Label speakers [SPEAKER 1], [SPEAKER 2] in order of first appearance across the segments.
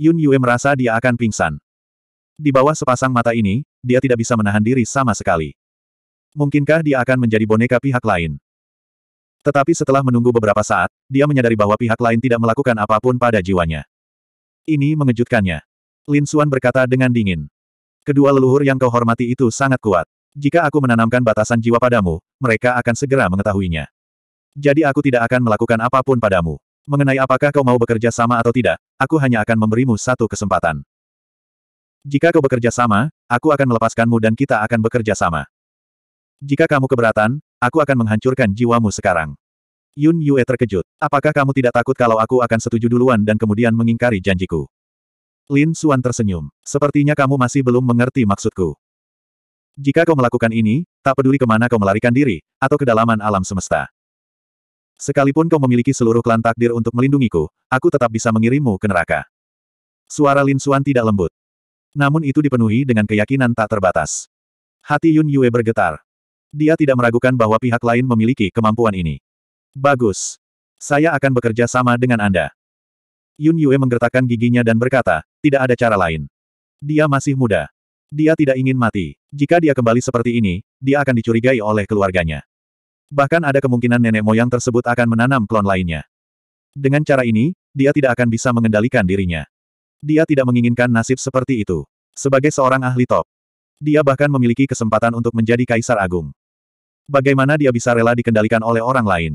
[SPEAKER 1] Yun Yue merasa dia akan pingsan. Di bawah sepasang mata ini, dia tidak bisa menahan diri sama sekali. Mungkinkah dia akan menjadi boneka pihak lain? Tetapi setelah menunggu beberapa saat, dia menyadari bahwa pihak lain tidak melakukan apapun pada jiwanya. Ini mengejutkannya. Lin Xuan berkata dengan dingin. Kedua leluhur yang kau hormati itu sangat kuat. Jika aku menanamkan batasan jiwa padamu, mereka akan segera mengetahuinya. Jadi aku tidak akan melakukan apapun padamu. Mengenai apakah kau mau bekerja sama atau tidak, aku hanya akan memberimu satu kesempatan. Jika kau bekerja sama, aku akan melepaskanmu dan kita akan bekerja sama. Jika kamu keberatan, aku akan menghancurkan jiwamu sekarang. Yun Yue terkejut. Apakah kamu tidak takut kalau aku akan setuju duluan dan kemudian mengingkari janjiku? Lin Xuan tersenyum. Sepertinya kamu masih belum mengerti maksudku. Jika kau melakukan ini, tak peduli kemana kau melarikan diri, atau kedalaman alam semesta. Sekalipun kau memiliki seluruh klan takdir untuk melindungiku, aku tetap bisa mengirimmu ke neraka. Suara Lin Xuan tidak lembut. Namun itu dipenuhi dengan keyakinan tak terbatas. Hati Yun Yue bergetar. Dia tidak meragukan bahwa pihak lain memiliki kemampuan ini. Bagus. Saya akan bekerja sama dengan Anda. Yun Yue menggertakkan giginya dan berkata, tidak ada cara lain. Dia masih muda. Dia tidak ingin mati. Jika dia kembali seperti ini, dia akan dicurigai oleh keluarganya. Bahkan ada kemungkinan nenek moyang tersebut akan menanam klon lainnya. Dengan cara ini, dia tidak akan bisa mengendalikan dirinya. Dia tidak menginginkan nasib seperti itu. Sebagai seorang ahli top, dia bahkan memiliki kesempatan untuk menjadi kaisar agung. Bagaimana dia bisa rela dikendalikan oleh orang lain?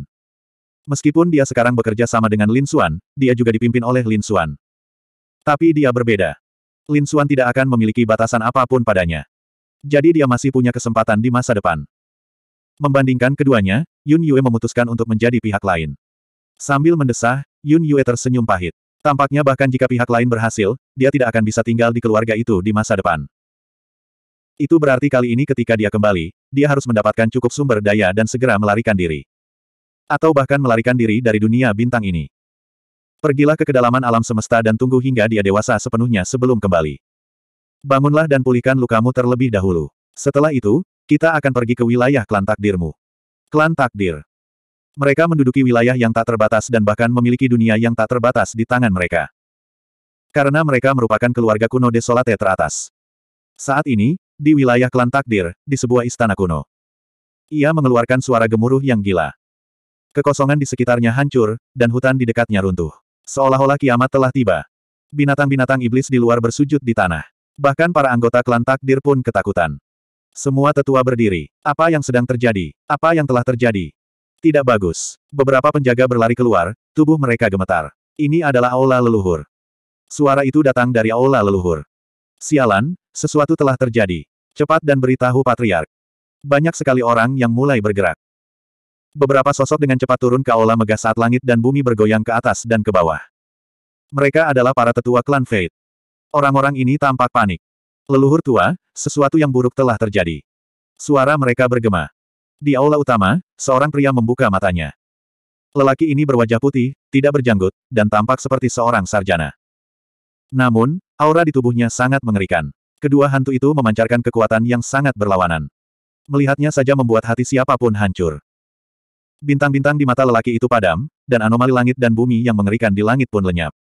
[SPEAKER 1] Meskipun dia sekarang bekerja sama dengan Lin Xuan, dia juga dipimpin oleh Lin Xuan. Tapi dia berbeda. Lin Xuan tidak akan memiliki batasan apapun padanya. Jadi dia masih punya kesempatan di masa depan. Membandingkan keduanya, Yun Yue memutuskan untuk menjadi pihak lain. Sambil mendesah, Yun Yue tersenyum pahit. Tampaknya bahkan jika pihak lain berhasil, dia tidak akan bisa tinggal di keluarga itu di masa depan. Itu berarti kali ini ketika dia kembali, dia harus mendapatkan cukup sumber daya dan segera melarikan diri. Atau bahkan melarikan diri dari dunia bintang ini. Pergilah ke kedalaman alam semesta dan tunggu hingga dia dewasa sepenuhnya sebelum kembali. Bangunlah dan pulihkan lukamu terlebih dahulu. Setelah itu, kita akan pergi ke wilayah klan takdirmu. Klan takdir. Mereka menduduki wilayah yang tak terbatas dan bahkan memiliki dunia yang tak terbatas di tangan mereka. Karena mereka merupakan keluarga kuno desolate teratas. Saat ini, di wilayah klan takdir, di sebuah istana kuno. Ia mengeluarkan suara gemuruh yang gila. Kekosongan di sekitarnya hancur, dan hutan di dekatnya runtuh. Seolah-olah kiamat telah tiba. Binatang-binatang iblis di luar bersujud di tanah. Bahkan para anggota klan takdir pun ketakutan. Semua tetua berdiri. Apa yang sedang terjadi? Apa yang telah terjadi? Tidak bagus. Beberapa penjaga berlari keluar, tubuh mereka gemetar. Ini adalah aula leluhur. Suara itu datang dari aula leluhur. Sialan, sesuatu telah terjadi. Cepat dan beritahu patriark. Banyak sekali orang yang mulai bergerak. Beberapa sosok dengan cepat turun ke aula megah saat langit dan bumi bergoyang ke atas dan ke bawah. Mereka adalah para tetua klan Fate. Orang-orang ini tampak panik. Leluhur tua, sesuatu yang buruk telah terjadi. Suara mereka bergema. Di aula utama, seorang pria membuka matanya. Lelaki ini berwajah putih, tidak berjanggut, dan tampak seperti seorang sarjana. Namun, aura di tubuhnya sangat mengerikan. Kedua hantu itu memancarkan kekuatan yang sangat berlawanan. Melihatnya saja membuat hati siapapun hancur. Bintang-bintang di mata lelaki itu padam, dan anomali langit dan bumi yang mengerikan di langit pun lenyap.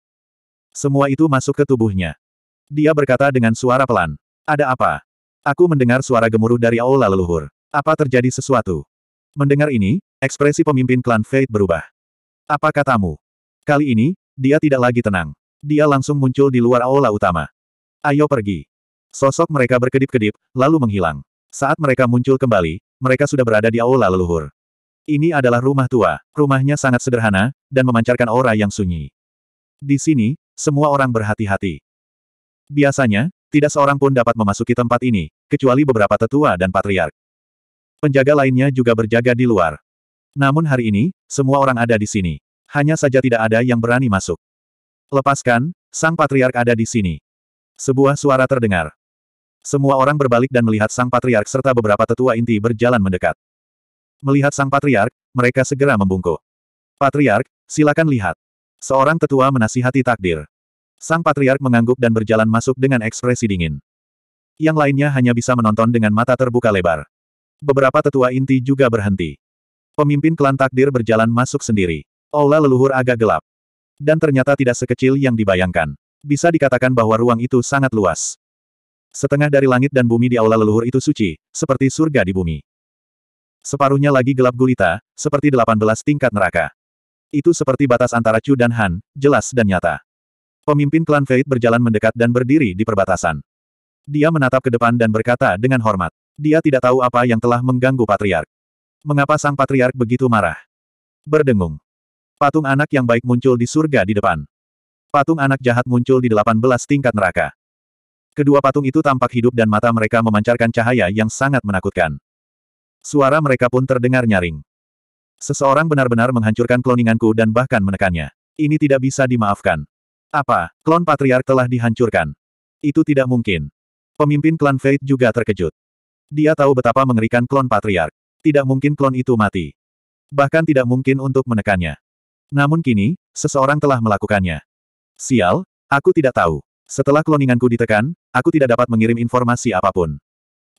[SPEAKER 1] Semua itu masuk ke tubuhnya. Dia berkata dengan suara pelan. Ada apa? Aku mendengar suara gemuruh dari aula leluhur. Apa terjadi sesuatu? Mendengar ini, ekspresi pemimpin klan Fate berubah. Apa katamu? Kali ini, dia tidak lagi tenang. Dia langsung muncul di luar aula utama. Ayo pergi. Sosok mereka berkedip-kedip, lalu menghilang. Saat mereka muncul kembali, mereka sudah berada di aula leluhur. Ini adalah rumah tua. Rumahnya sangat sederhana, dan memancarkan aura yang sunyi. Di sini, semua orang berhati-hati. Biasanya, tidak seorang pun dapat memasuki tempat ini, kecuali beberapa tetua dan patriark. Penjaga lainnya juga berjaga di luar. Namun hari ini, semua orang ada di sini. Hanya saja tidak ada yang berani masuk. Lepaskan, sang patriark ada di sini. Sebuah suara terdengar. Semua orang berbalik dan melihat sang patriark serta beberapa tetua inti berjalan mendekat. Melihat sang patriark, mereka segera membungkuk. Patriark, silakan lihat. Seorang tetua menasihati takdir. Sang patriark mengangguk dan berjalan masuk dengan ekspresi dingin. Yang lainnya hanya bisa menonton dengan mata terbuka lebar. Beberapa tetua inti juga berhenti. Pemimpin klan takdir berjalan masuk sendiri. Aula leluhur agak gelap. Dan ternyata tidak sekecil yang dibayangkan. Bisa dikatakan bahwa ruang itu sangat luas. Setengah dari langit dan bumi di aula leluhur itu suci, seperti surga di bumi. Separuhnya lagi gelap gulita, seperti 18 tingkat neraka. Itu seperti batas antara Chu dan Han, jelas dan nyata. Pemimpin klan Fate berjalan mendekat dan berdiri di perbatasan. Dia menatap ke depan dan berkata dengan hormat. Dia tidak tahu apa yang telah mengganggu patriark. Mengapa sang patriark begitu marah? Berdengung. Patung anak yang baik muncul di surga di depan. Patung anak jahat muncul di 18 tingkat neraka. Kedua patung itu tampak hidup dan mata mereka memancarkan cahaya yang sangat menakutkan. Suara mereka pun terdengar nyaring. Seseorang benar-benar menghancurkan kloninganku dan bahkan menekannya. Ini tidak bisa dimaafkan. Apa, klon patriark telah dihancurkan? Itu tidak mungkin. Pemimpin klan Fate juga terkejut. Dia tahu betapa mengerikan klon patriark. Tidak mungkin klon itu mati. Bahkan tidak mungkin untuk menekannya. Namun kini, seseorang telah melakukannya. Sial, aku tidak tahu. Setelah kloninganku ditekan, aku tidak dapat mengirim informasi apapun.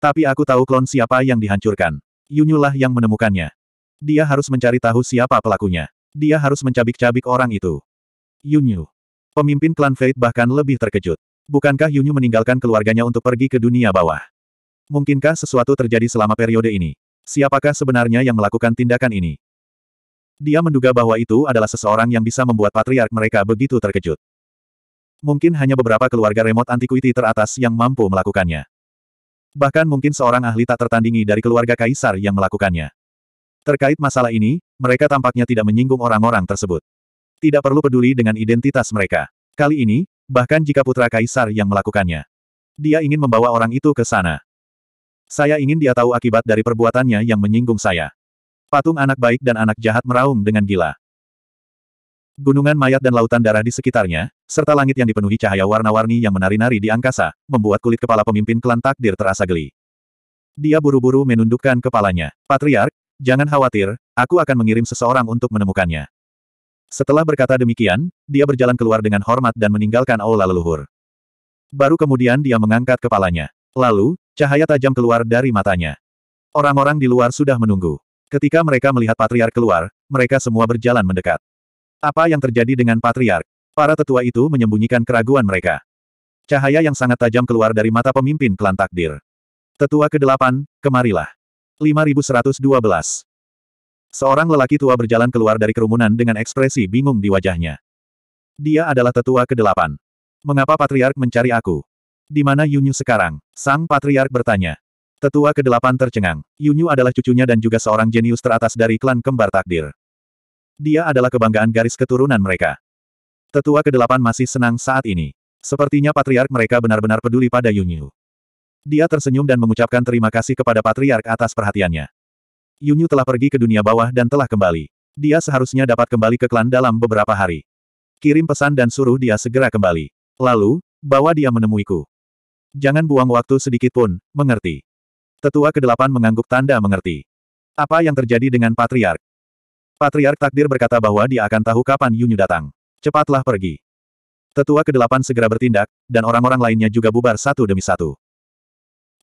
[SPEAKER 1] Tapi aku tahu klon siapa yang dihancurkan. Yunyulah yang menemukannya. Dia harus mencari tahu siapa pelakunya. Dia harus mencabik-cabik orang itu. Yunyu. Pemimpin klan Fate bahkan lebih terkejut. Bukankah Yunyu meninggalkan keluarganya untuk pergi ke dunia bawah? Mungkinkah sesuatu terjadi selama periode ini? Siapakah sebenarnya yang melakukan tindakan ini? Dia menduga bahwa itu adalah seseorang yang bisa membuat patriark mereka begitu terkejut. Mungkin hanya beberapa keluarga remote antiquity teratas yang mampu melakukannya. Bahkan mungkin seorang ahli tak tertandingi dari keluarga kaisar yang melakukannya. Terkait masalah ini, mereka tampaknya tidak menyinggung orang-orang tersebut. Tidak perlu peduli dengan identitas mereka. Kali ini, bahkan jika putra kaisar yang melakukannya. Dia ingin membawa orang itu ke sana. Saya ingin dia tahu akibat dari perbuatannya yang menyinggung saya. Patung anak baik dan anak jahat meraung dengan gila. Gunungan mayat dan lautan darah di sekitarnya, serta langit yang dipenuhi cahaya warna-warni yang menari-nari di angkasa, membuat kulit kepala pemimpin klan takdir terasa geli. Dia buru-buru menundukkan kepalanya. Patriark, jangan khawatir, aku akan mengirim seseorang untuk menemukannya. Setelah berkata demikian, dia berjalan keluar dengan hormat dan meninggalkan aula leluhur. Baru kemudian dia mengangkat kepalanya. Lalu, cahaya tajam keluar dari matanya. Orang-orang di luar sudah menunggu. Ketika mereka melihat patriark keluar, mereka semua berjalan mendekat. Apa yang terjadi dengan patriark? Para tetua itu menyembunyikan keraguan mereka. Cahaya yang sangat tajam keluar dari mata pemimpin klan takdir. Tetua ke-8, kemarilah. 5112. Seorang lelaki tua berjalan keluar dari kerumunan dengan ekspresi bingung di wajahnya. Dia adalah tetua kedelapan. Mengapa Patriark mencari aku? Di mana Yunyu sekarang? Sang Patriark bertanya. Tetua kedelapan tercengang. Yunyu adalah cucunya dan juga seorang jenius teratas dari klan kembar takdir. Dia adalah kebanggaan garis keturunan mereka. Tetua kedelapan masih senang saat ini. Sepertinya patriark mereka benar-benar peduli pada Yunyu. Dia tersenyum dan mengucapkan terima kasih kepada patriark atas perhatiannya. Yunyu telah pergi ke dunia bawah dan telah kembali. Dia seharusnya dapat kembali ke klan dalam beberapa hari. Kirim pesan dan suruh dia segera kembali. Lalu, bawa dia menemuiku. Jangan buang waktu sedikit pun, mengerti. Tetua kedelapan mengangguk tanda mengerti. Apa yang terjadi dengan Patriark? Patriark takdir berkata bahwa dia akan tahu kapan Yunyu datang. Cepatlah pergi. Tetua kedelapan segera bertindak, dan orang-orang lainnya juga bubar satu demi satu.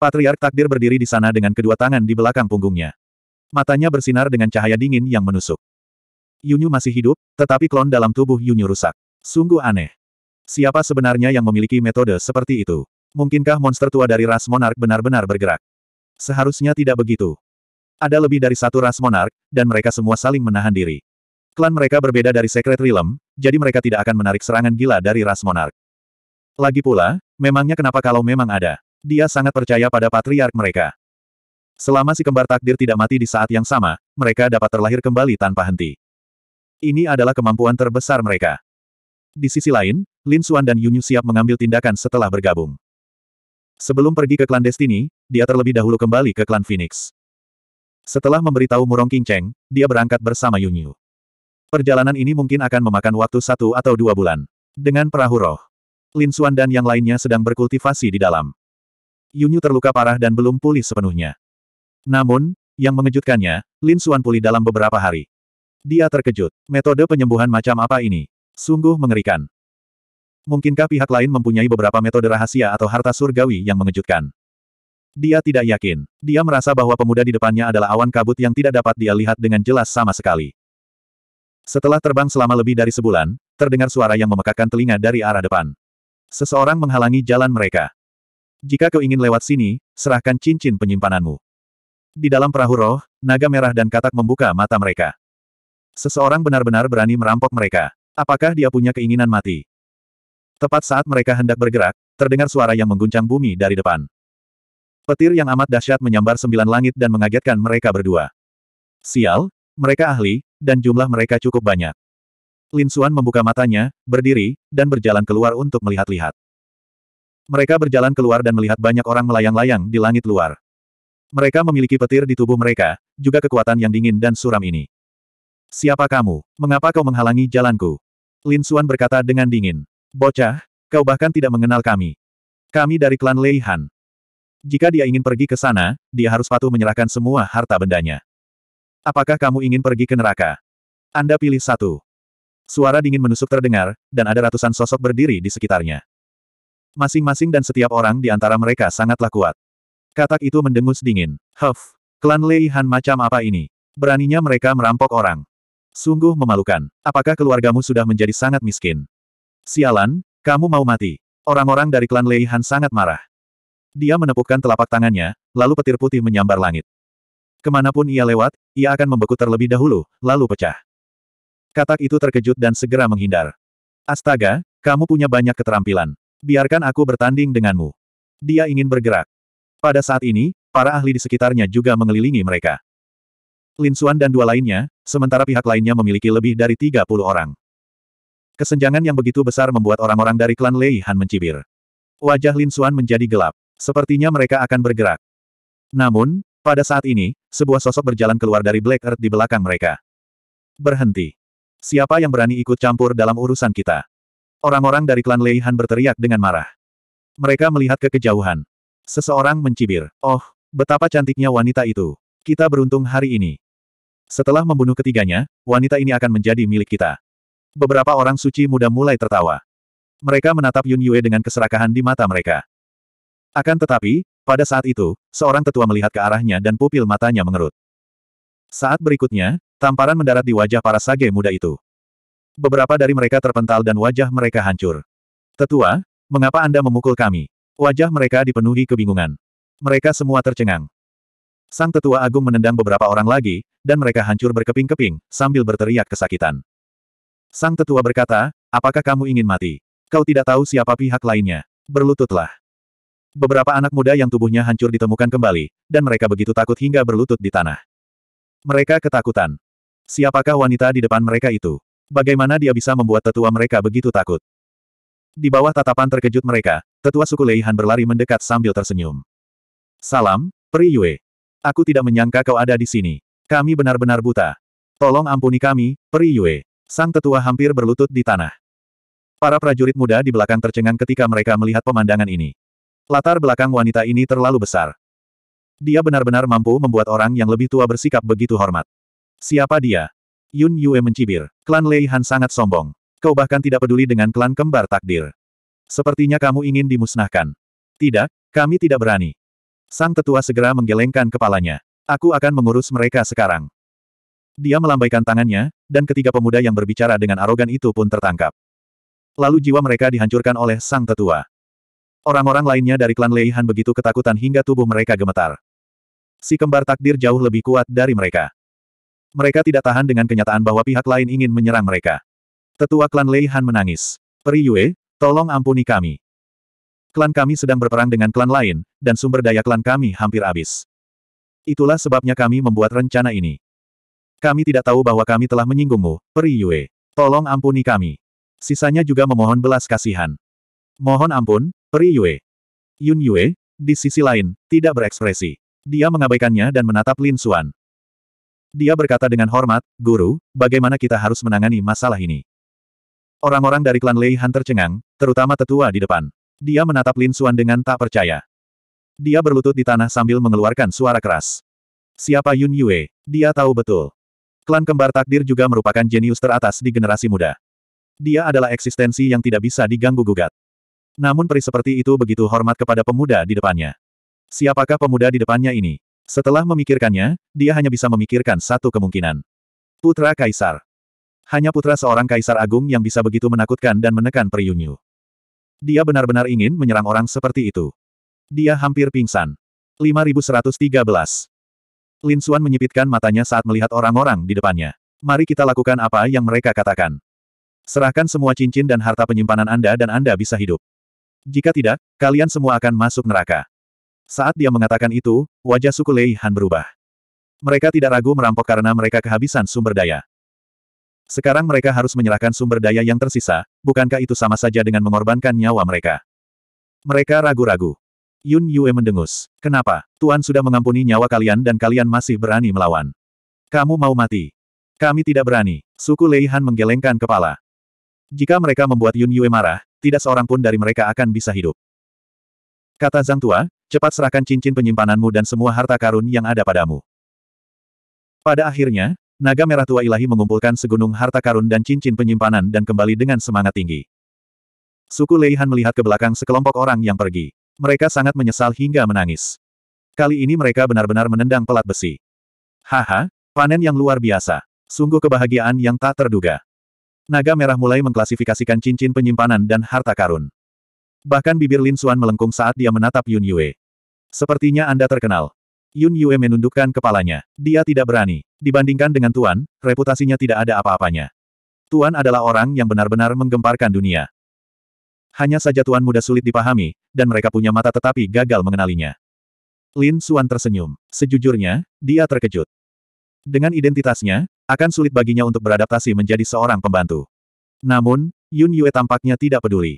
[SPEAKER 1] Patriark takdir berdiri di sana dengan kedua tangan di belakang punggungnya. Matanya bersinar dengan cahaya dingin yang menusuk. Yunyu masih hidup, tetapi klon dalam tubuh Yunyu rusak. Sungguh aneh. Siapa sebenarnya yang memiliki metode seperti itu? Mungkinkah monster tua dari ras monark benar-benar bergerak? Seharusnya tidak begitu. Ada lebih dari satu ras monark, dan mereka semua saling menahan diri. Klan mereka berbeda dari Secret Realm, jadi mereka tidak akan menarik serangan gila dari ras monark. Lagi pula, memangnya kenapa kalau memang ada? Dia sangat percaya pada patriark mereka. Selama si kembar takdir tidak mati di saat yang sama, mereka dapat terlahir kembali tanpa henti. Ini adalah kemampuan terbesar mereka. Di sisi lain, Lin Xuan dan Yunyu siap mengambil tindakan setelah bergabung. Sebelum pergi ke klan Destiny, dia terlebih dahulu kembali ke klan Phoenix. Setelah memberitahu Murong Cheng, dia berangkat bersama Yunyu. Perjalanan ini mungkin akan memakan waktu satu atau dua bulan. Dengan perahu roh, Lin Xuan dan yang lainnya sedang berkultivasi di dalam. Yunyu terluka parah dan belum pulih sepenuhnya. Namun, yang mengejutkannya, Lin Suan pulih dalam beberapa hari. Dia terkejut. Metode penyembuhan macam apa ini? Sungguh mengerikan. Mungkinkah pihak lain mempunyai beberapa metode rahasia atau harta surgawi yang mengejutkan? Dia tidak yakin. Dia merasa bahwa pemuda di depannya adalah awan kabut yang tidak dapat dia lihat dengan jelas sama sekali. Setelah terbang selama lebih dari sebulan, terdengar suara yang memekakkan telinga dari arah depan. Seseorang menghalangi jalan mereka. Jika kau ingin lewat sini, serahkan cincin penyimpananmu. Di dalam perahu roh, naga merah dan katak membuka mata mereka. Seseorang benar-benar berani merampok mereka. Apakah dia punya keinginan mati? Tepat saat mereka hendak bergerak, terdengar suara yang mengguncang bumi dari depan. Petir yang amat dahsyat menyambar sembilan langit dan mengagetkan mereka berdua. Sial, mereka ahli, dan jumlah mereka cukup banyak. Lin Suan membuka matanya, berdiri, dan berjalan keluar untuk melihat-lihat. Mereka berjalan keluar dan melihat banyak orang melayang-layang di langit luar. Mereka memiliki petir di tubuh mereka, juga kekuatan yang dingin dan suram ini. Siapa kamu? Mengapa kau menghalangi jalanku? Lin Xuan berkata dengan dingin. Bocah, kau bahkan tidak mengenal kami. Kami dari klan Lei Han. Jika dia ingin pergi ke sana, dia harus patuh menyerahkan semua harta bendanya. Apakah kamu ingin pergi ke neraka? Anda pilih satu. Suara dingin menusuk terdengar, dan ada ratusan sosok berdiri di sekitarnya. Masing-masing dan setiap orang di antara mereka sangatlah kuat. Katak itu mendengus dingin. Huff! Klan Lei Han macam apa ini? Beraninya mereka merampok orang. Sungguh memalukan. Apakah keluargamu sudah menjadi sangat miskin? Sialan, kamu mau mati. Orang-orang dari klan Lei Han sangat marah. Dia menepukkan telapak tangannya, lalu petir putih menyambar langit. Kemanapun ia lewat, ia akan membeku terlebih dahulu, lalu pecah. Katak itu terkejut dan segera menghindar. Astaga, kamu punya banyak keterampilan. Biarkan aku bertanding denganmu. Dia ingin bergerak, pada saat ini, para ahli di sekitarnya juga mengelilingi mereka. Lin Xuan dan dua lainnya, sementara pihak lainnya memiliki lebih dari 30 orang. Kesenjangan yang begitu besar membuat orang-orang dari klan Lei Han mencibir. Wajah Lin Xuan menjadi gelap. Sepertinya mereka akan bergerak. Namun, pada saat ini, sebuah sosok berjalan keluar dari Black Earth di belakang mereka. Berhenti. Siapa yang berani ikut campur dalam urusan kita? Orang-orang dari klan Lei Han berteriak dengan marah. Mereka melihat ke kejauhan. Seseorang mencibir. Oh, betapa cantiknya wanita itu. Kita beruntung hari ini. Setelah membunuh ketiganya, wanita ini akan menjadi milik kita. Beberapa orang suci muda mulai tertawa. Mereka menatap Yun Yue dengan keserakahan di mata mereka. Akan tetapi, pada saat itu, seorang tetua melihat ke arahnya dan pupil matanya mengerut. Saat berikutnya, tamparan mendarat di wajah para sage muda itu. Beberapa dari mereka terpental dan wajah mereka hancur. Tetua, mengapa Anda memukul kami? Wajah mereka dipenuhi kebingungan. Mereka semua tercengang. Sang tetua agung menendang beberapa orang lagi, dan mereka hancur berkeping-keping, sambil berteriak kesakitan. Sang tetua berkata, apakah kamu ingin mati? Kau tidak tahu siapa pihak lainnya. Berlututlah. Beberapa anak muda yang tubuhnya hancur ditemukan kembali, dan mereka begitu takut hingga berlutut di tanah. Mereka ketakutan. Siapakah wanita di depan mereka itu? Bagaimana dia bisa membuat tetua mereka begitu takut? Di bawah tatapan terkejut mereka, Tetua suku Leihan berlari mendekat sambil tersenyum. Salam, Peri Yue. Aku tidak menyangka kau ada di sini. Kami benar-benar buta. Tolong ampuni kami, Peri Yue. Sang tetua hampir berlutut di tanah. Para prajurit muda di belakang tercengang ketika mereka melihat pemandangan ini. Latar belakang wanita ini terlalu besar. Dia benar-benar mampu membuat orang yang lebih tua bersikap begitu hormat. Siapa dia? Yun Yue mencibir. Klan Leihan sangat sombong. Kau bahkan tidak peduli dengan klan kembar takdir. Sepertinya kamu ingin dimusnahkan. Tidak, kami tidak berani. Sang tetua segera menggelengkan kepalanya. Aku akan mengurus mereka sekarang. Dia melambaikan tangannya, dan ketiga pemuda yang berbicara dengan arogan itu pun tertangkap. Lalu jiwa mereka dihancurkan oleh sang tetua. Orang-orang lainnya dari klan Leihan begitu ketakutan hingga tubuh mereka gemetar. Si kembar takdir jauh lebih kuat dari mereka. Mereka tidak tahan dengan kenyataan bahwa pihak lain ingin menyerang mereka. Tetua klan Leihan menangis. Peri Yue, Tolong ampuni kami. Klan kami sedang berperang dengan klan lain, dan sumber daya klan kami hampir habis. Itulah sebabnya kami membuat rencana ini. Kami tidak tahu bahwa kami telah menyinggungmu, Peri Yue. Tolong ampuni kami. Sisanya juga memohon belas kasihan. Mohon ampun, Peri Yue. Yun Yue, di sisi lain, tidak berekspresi. Dia mengabaikannya dan menatap Lin Xuan. Dia berkata dengan hormat, Guru, bagaimana kita harus menangani masalah ini? Orang-orang dari klan Lei Han tercengang, terutama tetua di depan. Dia menatap Lin Xuan dengan tak percaya. Dia berlutut di tanah sambil mengeluarkan suara keras. Siapa Yun Yue? Dia tahu betul. Klan kembar takdir juga merupakan jenius teratas di generasi muda. Dia adalah eksistensi yang tidak bisa diganggu-gugat. Namun peri seperti itu begitu hormat kepada pemuda di depannya. Siapakah pemuda di depannya ini? Setelah memikirkannya, dia hanya bisa memikirkan satu kemungkinan. Putra Kaisar. Hanya putra seorang kaisar agung yang bisa begitu menakutkan dan menekan Priyunyu. Dia benar-benar ingin menyerang orang seperti itu. Dia hampir pingsan. 5113. Lin Xuan menyipitkan matanya saat melihat orang-orang di depannya. Mari kita lakukan apa yang mereka katakan. Serahkan semua cincin dan harta penyimpanan Anda dan Anda bisa hidup. Jika tidak, kalian semua akan masuk neraka. Saat dia mengatakan itu, wajah suku Lei Han berubah. Mereka tidak ragu merampok karena mereka kehabisan sumber daya. Sekarang mereka harus menyerahkan sumber daya yang tersisa, bukankah itu sama saja dengan mengorbankan nyawa mereka? Mereka ragu-ragu. Yun Yue mendengus. Kenapa? Tuan sudah mengampuni nyawa kalian dan kalian masih berani melawan. Kamu mau mati. Kami tidak berani. Suku Lei Han menggelengkan kepala. Jika mereka membuat Yun Yue marah, tidak seorang pun dari mereka akan bisa hidup. Kata Zhang Tua, cepat serahkan cincin penyimpananmu dan semua harta karun yang ada padamu. Pada akhirnya, naga merah tua ilahi mengumpulkan segunung harta karun dan cincin penyimpanan dan kembali dengan semangat tinggi. Suku Leihan melihat ke belakang sekelompok orang yang pergi. Mereka sangat menyesal hingga menangis. Kali ini mereka benar-benar menendang pelat besi. Haha, panen yang luar biasa. Sungguh kebahagiaan yang tak terduga. Naga merah mulai mengklasifikasikan cincin penyimpanan dan harta karun. Bahkan bibir Lin Suan melengkung saat dia menatap Yun Yue. Sepertinya Anda terkenal. Yun Yue menundukkan kepalanya. Dia tidak berani. Dibandingkan dengan Tuan, reputasinya tidak ada apa-apanya. Tuan adalah orang yang benar-benar menggemparkan dunia. Hanya saja Tuan muda sulit dipahami, dan mereka punya mata tetapi gagal mengenalinya. Lin Suan tersenyum. Sejujurnya, dia terkejut. Dengan identitasnya, akan sulit baginya untuk beradaptasi menjadi seorang pembantu. Namun, Yun Yue tampaknya tidak peduli.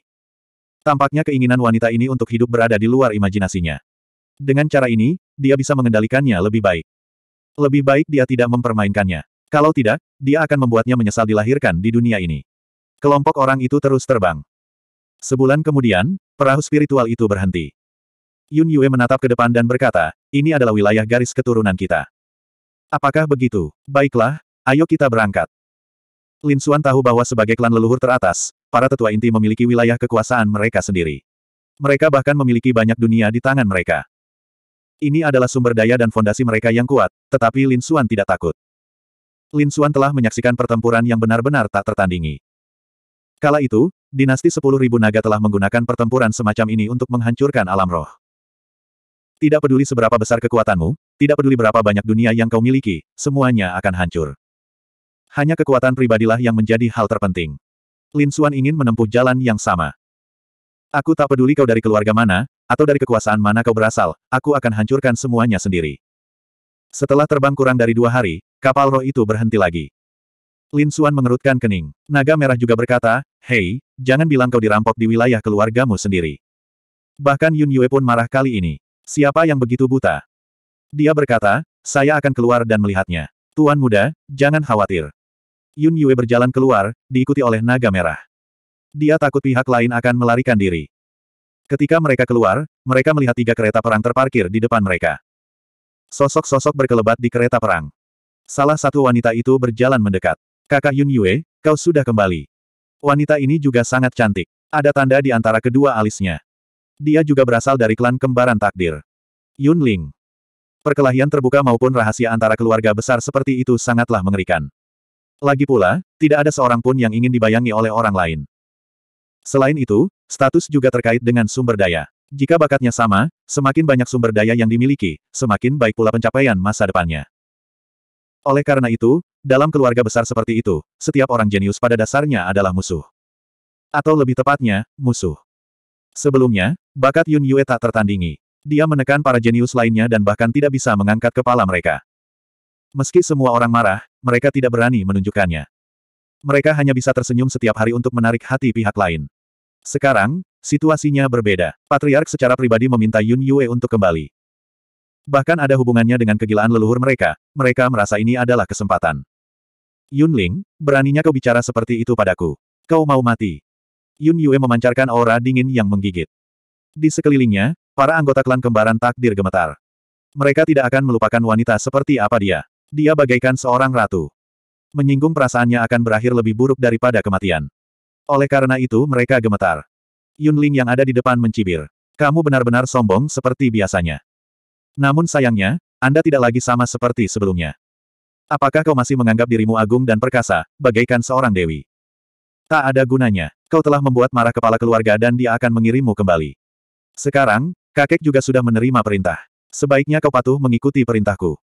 [SPEAKER 1] Tampaknya keinginan wanita ini untuk hidup berada di luar imajinasinya. Dengan cara ini, dia bisa mengendalikannya lebih baik. Lebih baik dia tidak mempermainkannya. Kalau tidak, dia akan membuatnya menyesal dilahirkan di dunia ini. Kelompok orang itu terus terbang. Sebulan kemudian, perahu spiritual itu berhenti. Yun Yue menatap ke depan dan berkata, ini adalah wilayah garis keturunan kita. Apakah begitu? Baiklah, ayo kita berangkat. Lin Xuan tahu bahwa sebagai klan leluhur teratas, para tetua inti memiliki wilayah kekuasaan mereka sendiri. Mereka bahkan memiliki banyak dunia di tangan mereka. Ini adalah sumber daya dan fondasi mereka yang kuat, tetapi Lin Suan tidak takut. Lin Suan telah menyaksikan pertempuran yang benar-benar tak tertandingi. Kala itu, dinasti 10.000 naga telah menggunakan pertempuran semacam ini untuk menghancurkan alam roh. Tidak peduli seberapa besar kekuatanmu, tidak peduli berapa banyak dunia yang kau miliki, semuanya akan hancur. Hanya kekuatan pribadilah yang menjadi hal terpenting. Lin Suan ingin menempuh jalan yang sama. Aku tak peduli kau dari keluarga mana, atau dari kekuasaan mana kau berasal, aku akan hancurkan semuanya sendiri. Setelah terbang kurang dari dua hari, kapal roh itu berhenti lagi. Lin Xuan mengerutkan kening. Naga Merah juga berkata, Hei, jangan bilang kau dirampok di wilayah keluargamu sendiri. Bahkan Yun Yue pun marah kali ini. Siapa yang begitu buta? Dia berkata, saya akan keluar dan melihatnya. Tuan muda, jangan khawatir. Yun Yue berjalan keluar, diikuti oleh Naga Merah. Dia takut pihak lain akan melarikan diri. Ketika mereka keluar, mereka melihat tiga kereta perang terparkir di depan mereka sosok-sosok berkelebat di kereta perang. Salah satu wanita itu berjalan mendekat. Kakak Yun Yue, kau sudah kembali. Wanita ini juga sangat cantik. Ada tanda di antara kedua alisnya. Dia juga berasal dari klan kembaran takdir. Yun Ling. Perkelahian terbuka maupun rahasia antara keluarga besar seperti itu sangatlah mengerikan. Lagi pula, tidak ada seorang pun yang ingin dibayangi oleh orang lain. Selain itu, status juga terkait dengan sumber daya. Jika bakatnya sama, Semakin banyak sumber daya yang dimiliki, semakin baik pula pencapaian masa depannya. Oleh karena itu, dalam keluarga besar seperti itu, setiap orang jenius pada dasarnya adalah musuh. Atau lebih tepatnya, musuh. Sebelumnya, bakat Yun Yue tak tertandingi. Dia menekan para jenius lainnya dan bahkan tidak bisa mengangkat kepala mereka. Meski semua orang marah, mereka tidak berani menunjukkannya. Mereka hanya bisa tersenyum setiap hari untuk menarik hati pihak lain. Sekarang, situasinya berbeda. Patriark secara pribadi meminta Yun Yue untuk kembali. Bahkan ada hubungannya dengan kegilaan leluhur mereka, mereka merasa ini adalah kesempatan. Yun Ling, beraninya kau bicara seperti itu padaku. Kau mau mati. Yun Yue memancarkan aura dingin yang menggigit. Di sekelilingnya, para anggota klan kembaran takdir gemetar. Mereka tidak akan melupakan wanita seperti apa dia. Dia bagaikan seorang ratu. Menyinggung perasaannya akan berakhir lebih buruk daripada kematian. Oleh karena itu mereka gemetar. Yunling yang ada di depan mencibir. Kamu benar-benar sombong seperti biasanya. Namun sayangnya, Anda tidak lagi sama seperti sebelumnya. Apakah kau masih menganggap dirimu agung dan perkasa, bagaikan seorang dewi? Tak ada gunanya. Kau telah membuat marah kepala keluarga dan dia akan mengirimmu kembali. Sekarang, kakek juga sudah menerima perintah. Sebaiknya kau patuh mengikuti perintahku.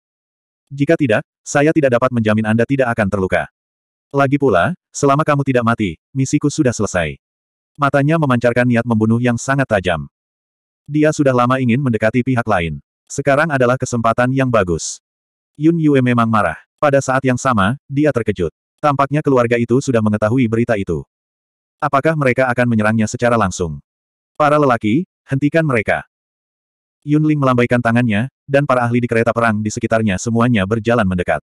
[SPEAKER 1] Jika tidak, saya tidak dapat menjamin Anda tidak akan terluka. Lagi pula, selama kamu tidak mati, misiku sudah selesai. Matanya memancarkan niat membunuh yang sangat tajam. Dia sudah lama ingin mendekati pihak lain. Sekarang adalah kesempatan yang bagus. Yun Yue memang marah. Pada saat yang sama, dia terkejut. Tampaknya keluarga itu sudah mengetahui berita itu. Apakah mereka akan menyerangnya secara langsung? Para lelaki, hentikan mereka. Yun Ling melambaikan tangannya, dan para ahli di kereta perang di sekitarnya semuanya berjalan mendekat.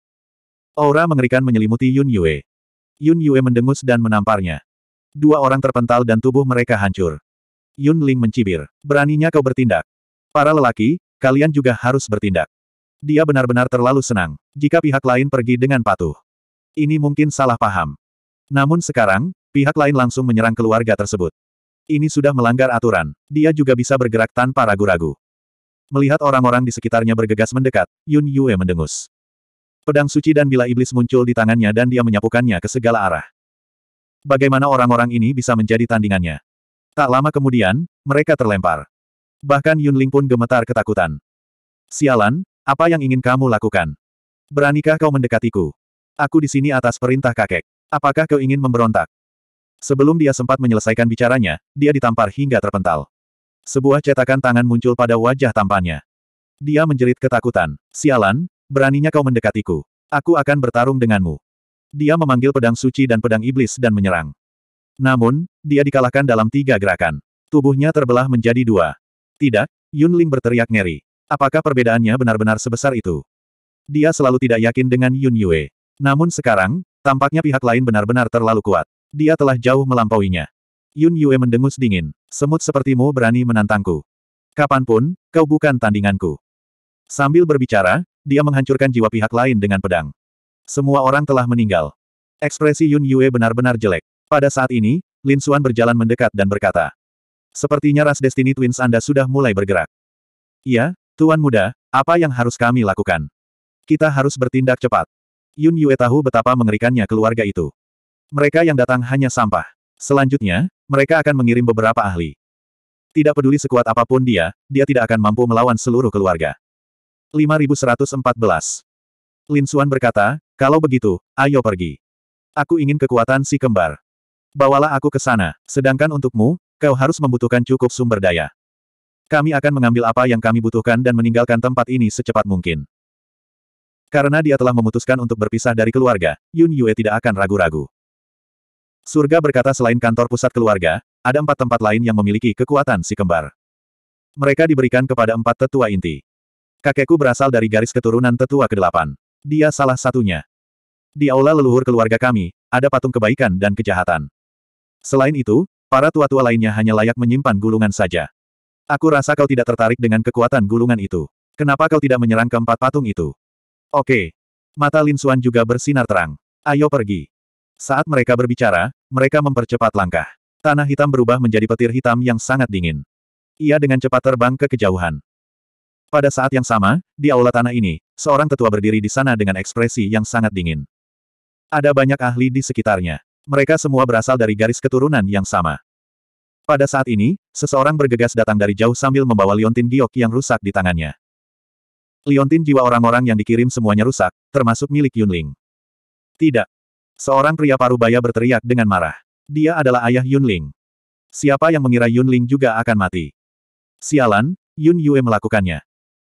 [SPEAKER 1] Aura mengerikan menyelimuti Yun Yue. Yun Yue mendengus dan menamparnya. Dua orang terpental dan tubuh mereka hancur. Yun Ling mencibir. Beraninya kau bertindak. Para lelaki, kalian juga harus bertindak. Dia benar-benar terlalu senang, jika pihak lain pergi dengan patuh. Ini mungkin salah paham. Namun sekarang, pihak lain langsung menyerang keluarga tersebut. Ini sudah melanggar aturan, dia juga bisa bergerak tanpa ragu-ragu. Melihat orang-orang di sekitarnya bergegas mendekat, Yun Yue mendengus. Pedang suci dan bila iblis muncul di tangannya dan dia menyapukannya ke segala arah. Bagaimana orang-orang ini bisa menjadi tandingannya? Tak lama kemudian, mereka terlempar. Bahkan Yunling pun gemetar ketakutan. Sialan, apa yang ingin kamu lakukan? Beranikah kau mendekatiku? Aku di sini atas perintah kakek. Apakah kau ingin memberontak? Sebelum dia sempat menyelesaikan bicaranya, dia ditampar hingga terpental. Sebuah cetakan tangan muncul pada wajah tampannya. Dia menjerit ketakutan. Sialan, beraninya kau mendekatiku. Aku akan bertarung denganmu. Dia memanggil pedang suci dan pedang iblis dan menyerang. Namun, dia dikalahkan dalam tiga gerakan. Tubuhnya terbelah menjadi dua. Tidak, Yun Ling berteriak ngeri. Apakah perbedaannya benar-benar sebesar itu? Dia selalu tidak yakin dengan Yun Yue. Namun sekarang, tampaknya pihak lain benar-benar terlalu kuat. Dia telah jauh melampauinya. Yun Yue mendengus dingin. Semut sepertimu berani menantangku. Kapanpun, kau bukan tandinganku. Sambil berbicara, dia menghancurkan jiwa pihak lain dengan pedang. Semua orang telah meninggal. Ekspresi Yun Yue benar-benar jelek. Pada saat ini, Lin Xuan berjalan mendekat dan berkata. Sepertinya ras Destiny Twins Anda sudah mulai bergerak. Iya, Tuan Muda, apa yang harus kami lakukan? Kita harus bertindak cepat. Yun Yue tahu betapa mengerikannya keluarga itu. Mereka yang datang hanya sampah. Selanjutnya, mereka akan mengirim beberapa ahli. Tidak peduli sekuat apapun dia, dia tidak akan mampu melawan seluruh keluarga. 5114 Lin Xuan berkata, kalau begitu, ayo pergi. Aku ingin kekuatan si kembar. Bawalah aku ke sana, sedangkan untukmu, kau harus membutuhkan cukup sumber daya. Kami akan mengambil apa yang kami butuhkan dan meninggalkan tempat ini secepat mungkin. Karena dia telah memutuskan untuk berpisah dari keluarga, Yun Yue tidak akan ragu-ragu. Surga berkata selain kantor pusat keluarga, ada empat tempat lain yang memiliki kekuatan si kembar. Mereka diberikan kepada empat tetua inti. Kakekku berasal dari garis keturunan tetua ke-8. Dia salah satunya. Di aula leluhur keluarga kami, ada patung kebaikan dan kejahatan. Selain itu, para tua-tua lainnya hanya layak menyimpan gulungan saja. Aku rasa kau tidak tertarik dengan kekuatan gulungan itu. Kenapa kau tidak menyerang keempat patung itu? Oke. Mata Lin Suan juga bersinar terang. Ayo pergi. Saat mereka berbicara, mereka mempercepat langkah. Tanah hitam berubah menjadi petir hitam yang sangat dingin. Ia dengan cepat terbang ke kejauhan. Pada saat yang sama, di aula tanah ini, seorang tetua berdiri di sana dengan ekspresi yang sangat dingin. Ada banyak ahli di sekitarnya. Mereka semua berasal dari garis keturunan yang sama. Pada saat ini, seseorang bergegas datang dari jauh sambil membawa liontin giok yang rusak di tangannya. Liontin jiwa orang-orang yang dikirim semuanya rusak, termasuk milik Yunling. Tidak. Seorang pria parubaya berteriak dengan marah. Dia adalah ayah Yunling. Siapa yang mengira Yunling juga akan mati? Sialan, Yun Yue melakukannya.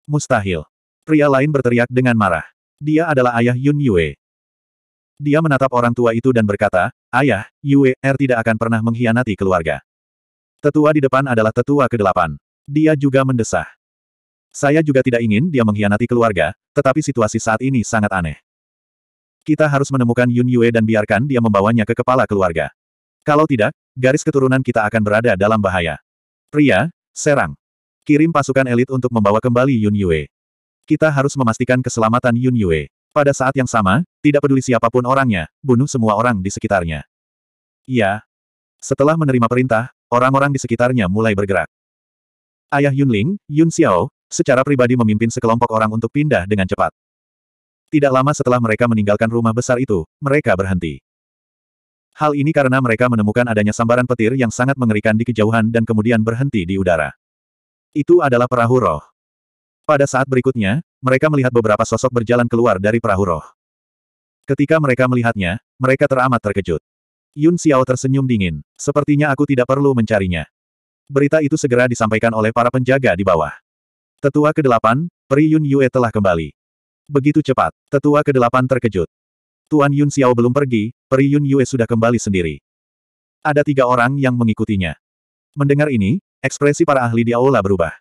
[SPEAKER 1] Mustahil. Pria lain berteriak dengan marah. Dia adalah ayah Yun Yue. Dia menatap orang tua itu dan berkata, Ayah, Yue R er tidak akan pernah mengkhianati keluarga. Tetua di depan adalah tetua ke-8. Dia juga mendesah. Saya juga tidak ingin dia mengkhianati keluarga, tetapi situasi saat ini sangat aneh. Kita harus menemukan Yun Yue dan biarkan dia membawanya ke kepala keluarga. Kalau tidak, garis keturunan kita akan berada dalam bahaya. Pria, serang. Kirim pasukan elit untuk membawa kembali Yun Yue. Kita harus memastikan keselamatan Yun Yue. Pada saat yang sama, tidak peduli siapapun orangnya, bunuh semua orang di sekitarnya. Iya. Setelah menerima perintah, orang-orang di sekitarnya mulai bergerak. Ayah Yunling, Yun Xiao, secara pribadi memimpin sekelompok orang untuk pindah dengan cepat. Tidak lama setelah mereka meninggalkan rumah besar itu, mereka berhenti. Hal ini karena mereka menemukan adanya sambaran petir yang sangat mengerikan di kejauhan dan kemudian berhenti di udara. Itu adalah perahu roh. Pada saat berikutnya, mereka melihat beberapa sosok berjalan keluar dari perahu roh. Ketika mereka melihatnya, mereka teramat terkejut. Yun Xiao tersenyum dingin. Sepertinya aku tidak perlu mencarinya. Berita itu segera disampaikan oleh para penjaga di bawah. Tetua ke-8, Peri Yun Yue telah kembali. Begitu cepat, tetua ke-8 terkejut. Tuan Yun Xiao belum pergi, Peri Yun Yue sudah kembali sendiri. Ada tiga orang yang mengikutinya. Mendengar ini, ekspresi para ahli di aula berubah.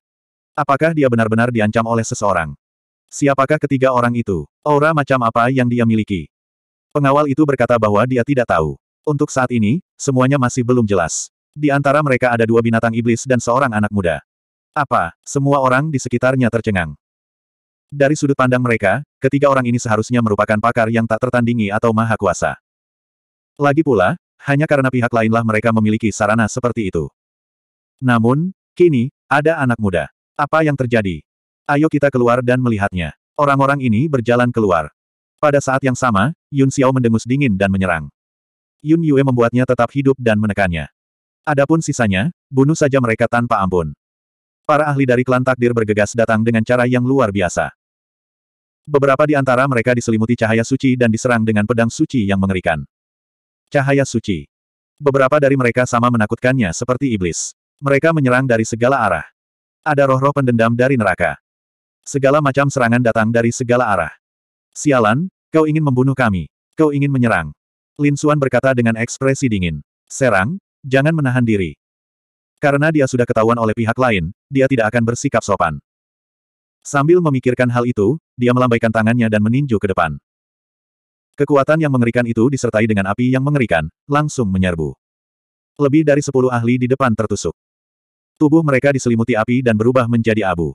[SPEAKER 1] Apakah dia benar-benar diancam oleh seseorang? Siapakah ketiga orang itu? Aura macam apa yang dia miliki? Pengawal itu berkata bahwa dia tidak tahu. Untuk saat ini, semuanya masih belum jelas. Di antara mereka ada dua binatang iblis dan seorang anak muda. Apa? Semua orang di sekitarnya tercengang. Dari sudut pandang mereka, ketiga orang ini seharusnya merupakan pakar yang tak tertandingi atau maha kuasa. Lagi pula, hanya karena pihak lainlah mereka memiliki sarana seperti itu. Namun, kini, ada anak muda. Apa yang terjadi? Ayo kita keluar dan melihatnya. Orang-orang ini berjalan keluar. Pada saat yang sama, Yun Xiao mendengus dingin dan menyerang. Yun Yue membuatnya tetap hidup dan menekannya. Adapun sisanya, bunuh saja mereka tanpa ampun. Para ahli dari klan takdir bergegas datang dengan cara yang luar biasa. Beberapa di antara mereka diselimuti cahaya suci dan diserang dengan pedang suci yang mengerikan. Cahaya suci. Beberapa dari mereka sama menakutkannya seperti iblis. Mereka menyerang dari segala arah. Ada roh-roh pendendam dari neraka. Segala macam serangan datang dari segala arah. Sialan, kau ingin membunuh kami. Kau ingin menyerang. Lin Suan berkata dengan ekspresi dingin. Serang, jangan menahan diri. Karena dia sudah ketahuan oleh pihak lain, dia tidak akan bersikap sopan. Sambil memikirkan hal itu, dia melambaikan tangannya dan meninju ke depan. Kekuatan yang mengerikan itu disertai dengan api yang mengerikan, langsung menyerbu. Lebih dari sepuluh ahli di depan tertusuk. Tubuh mereka diselimuti api dan berubah menjadi abu.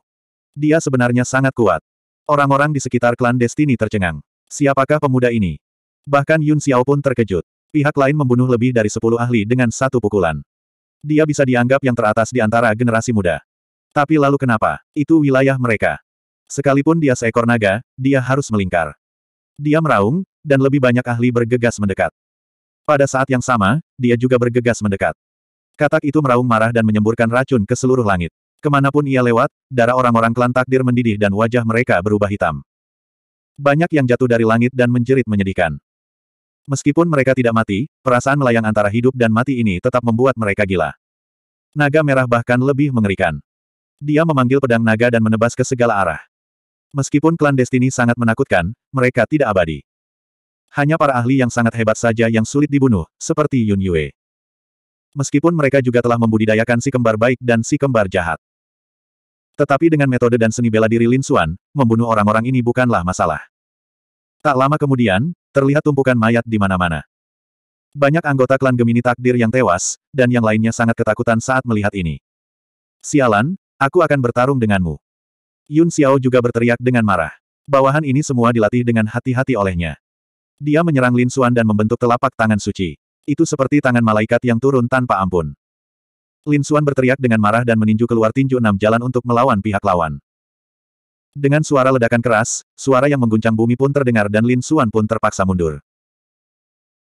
[SPEAKER 1] Dia sebenarnya sangat kuat. Orang-orang di sekitar klan Destiny tercengang. Siapakah pemuda ini? Bahkan Yun Xiao pun terkejut. Pihak lain membunuh lebih dari sepuluh ahli dengan satu pukulan. Dia bisa dianggap yang teratas di antara generasi muda. Tapi lalu kenapa? Itu wilayah mereka. Sekalipun dia seekor naga, dia harus melingkar. Dia meraung, dan lebih banyak ahli bergegas mendekat. Pada saat yang sama, dia juga bergegas mendekat. Katak itu meraung marah dan menyemburkan racun ke seluruh langit. Kemanapun ia lewat, darah orang-orang klan takdir mendidih dan wajah mereka berubah hitam. Banyak yang jatuh dari langit dan menjerit menyedihkan. Meskipun mereka tidak mati, perasaan melayang antara hidup dan mati ini tetap membuat mereka gila. Naga merah bahkan lebih mengerikan. Dia memanggil pedang naga dan menebas ke segala arah. Meskipun klan Destiny sangat menakutkan, mereka tidak abadi. Hanya para ahli yang sangat hebat saja yang sulit dibunuh, seperti Yun Yue meskipun mereka juga telah membudidayakan si kembar baik dan si kembar jahat. Tetapi dengan metode dan seni bela diri Lin Xuan, membunuh orang-orang ini bukanlah masalah. Tak lama kemudian, terlihat tumpukan mayat di mana-mana. Banyak anggota klan Gemini takdir yang tewas, dan yang lainnya sangat ketakutan saat melihat ini. Sialan, aku akan bertarung denganmu. Yun Xiao juga berteriak dengan marah. Bawahan ini semua dilatih dengan hati-hati olehnya. Dia menyerang Lin Xuan dan membentuk telapak tangan suci. Itu seperti tangan malaikat yang turun tanpa ampun. Lin Suan berteriak dengan marah dan meninju keluar tinju enam jalan untuk melawan pihak lawan. Dengan suara ledakan keras, suara yang mengguncang bumi pun terdengar dan Lin Suan pun terpaksa mundur.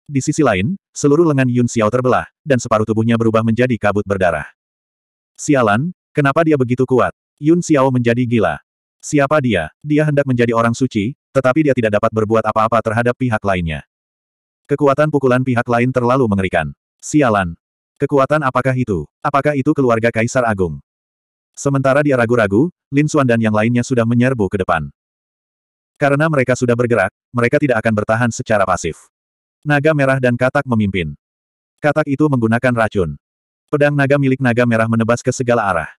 [SPEAKER 1] Di sisi lain, seluruh lengan Yun Xiao terbelah, dan separuh tubuhnya berubah menjadi kabut berdarah. Sialan, kenapa dia begitu kuat? Yun Xiao menjadi gila. Siapa dia? Dia hendak menjadi orang suci, tetapi dia tidak dapat berbuat apa-apa terhadap pihak lainnya. Kekuatan pukulan pihak lain terlalu mengerikan. Sialan. Kekuatan apakah itu? Apakah itu keluarga Kaisar Agung? Sementara dia ragu-ragu, Lin Xuan dan yang lainnya sudah menyerbu ke depan. Karena mereka sudah bergerak, mereka tidak akan bertahan secara pasif. Naga merah dan katak memimpin. Katak itu menggunakan racun. Pedang naga milik naga merah menebas ke segala arah.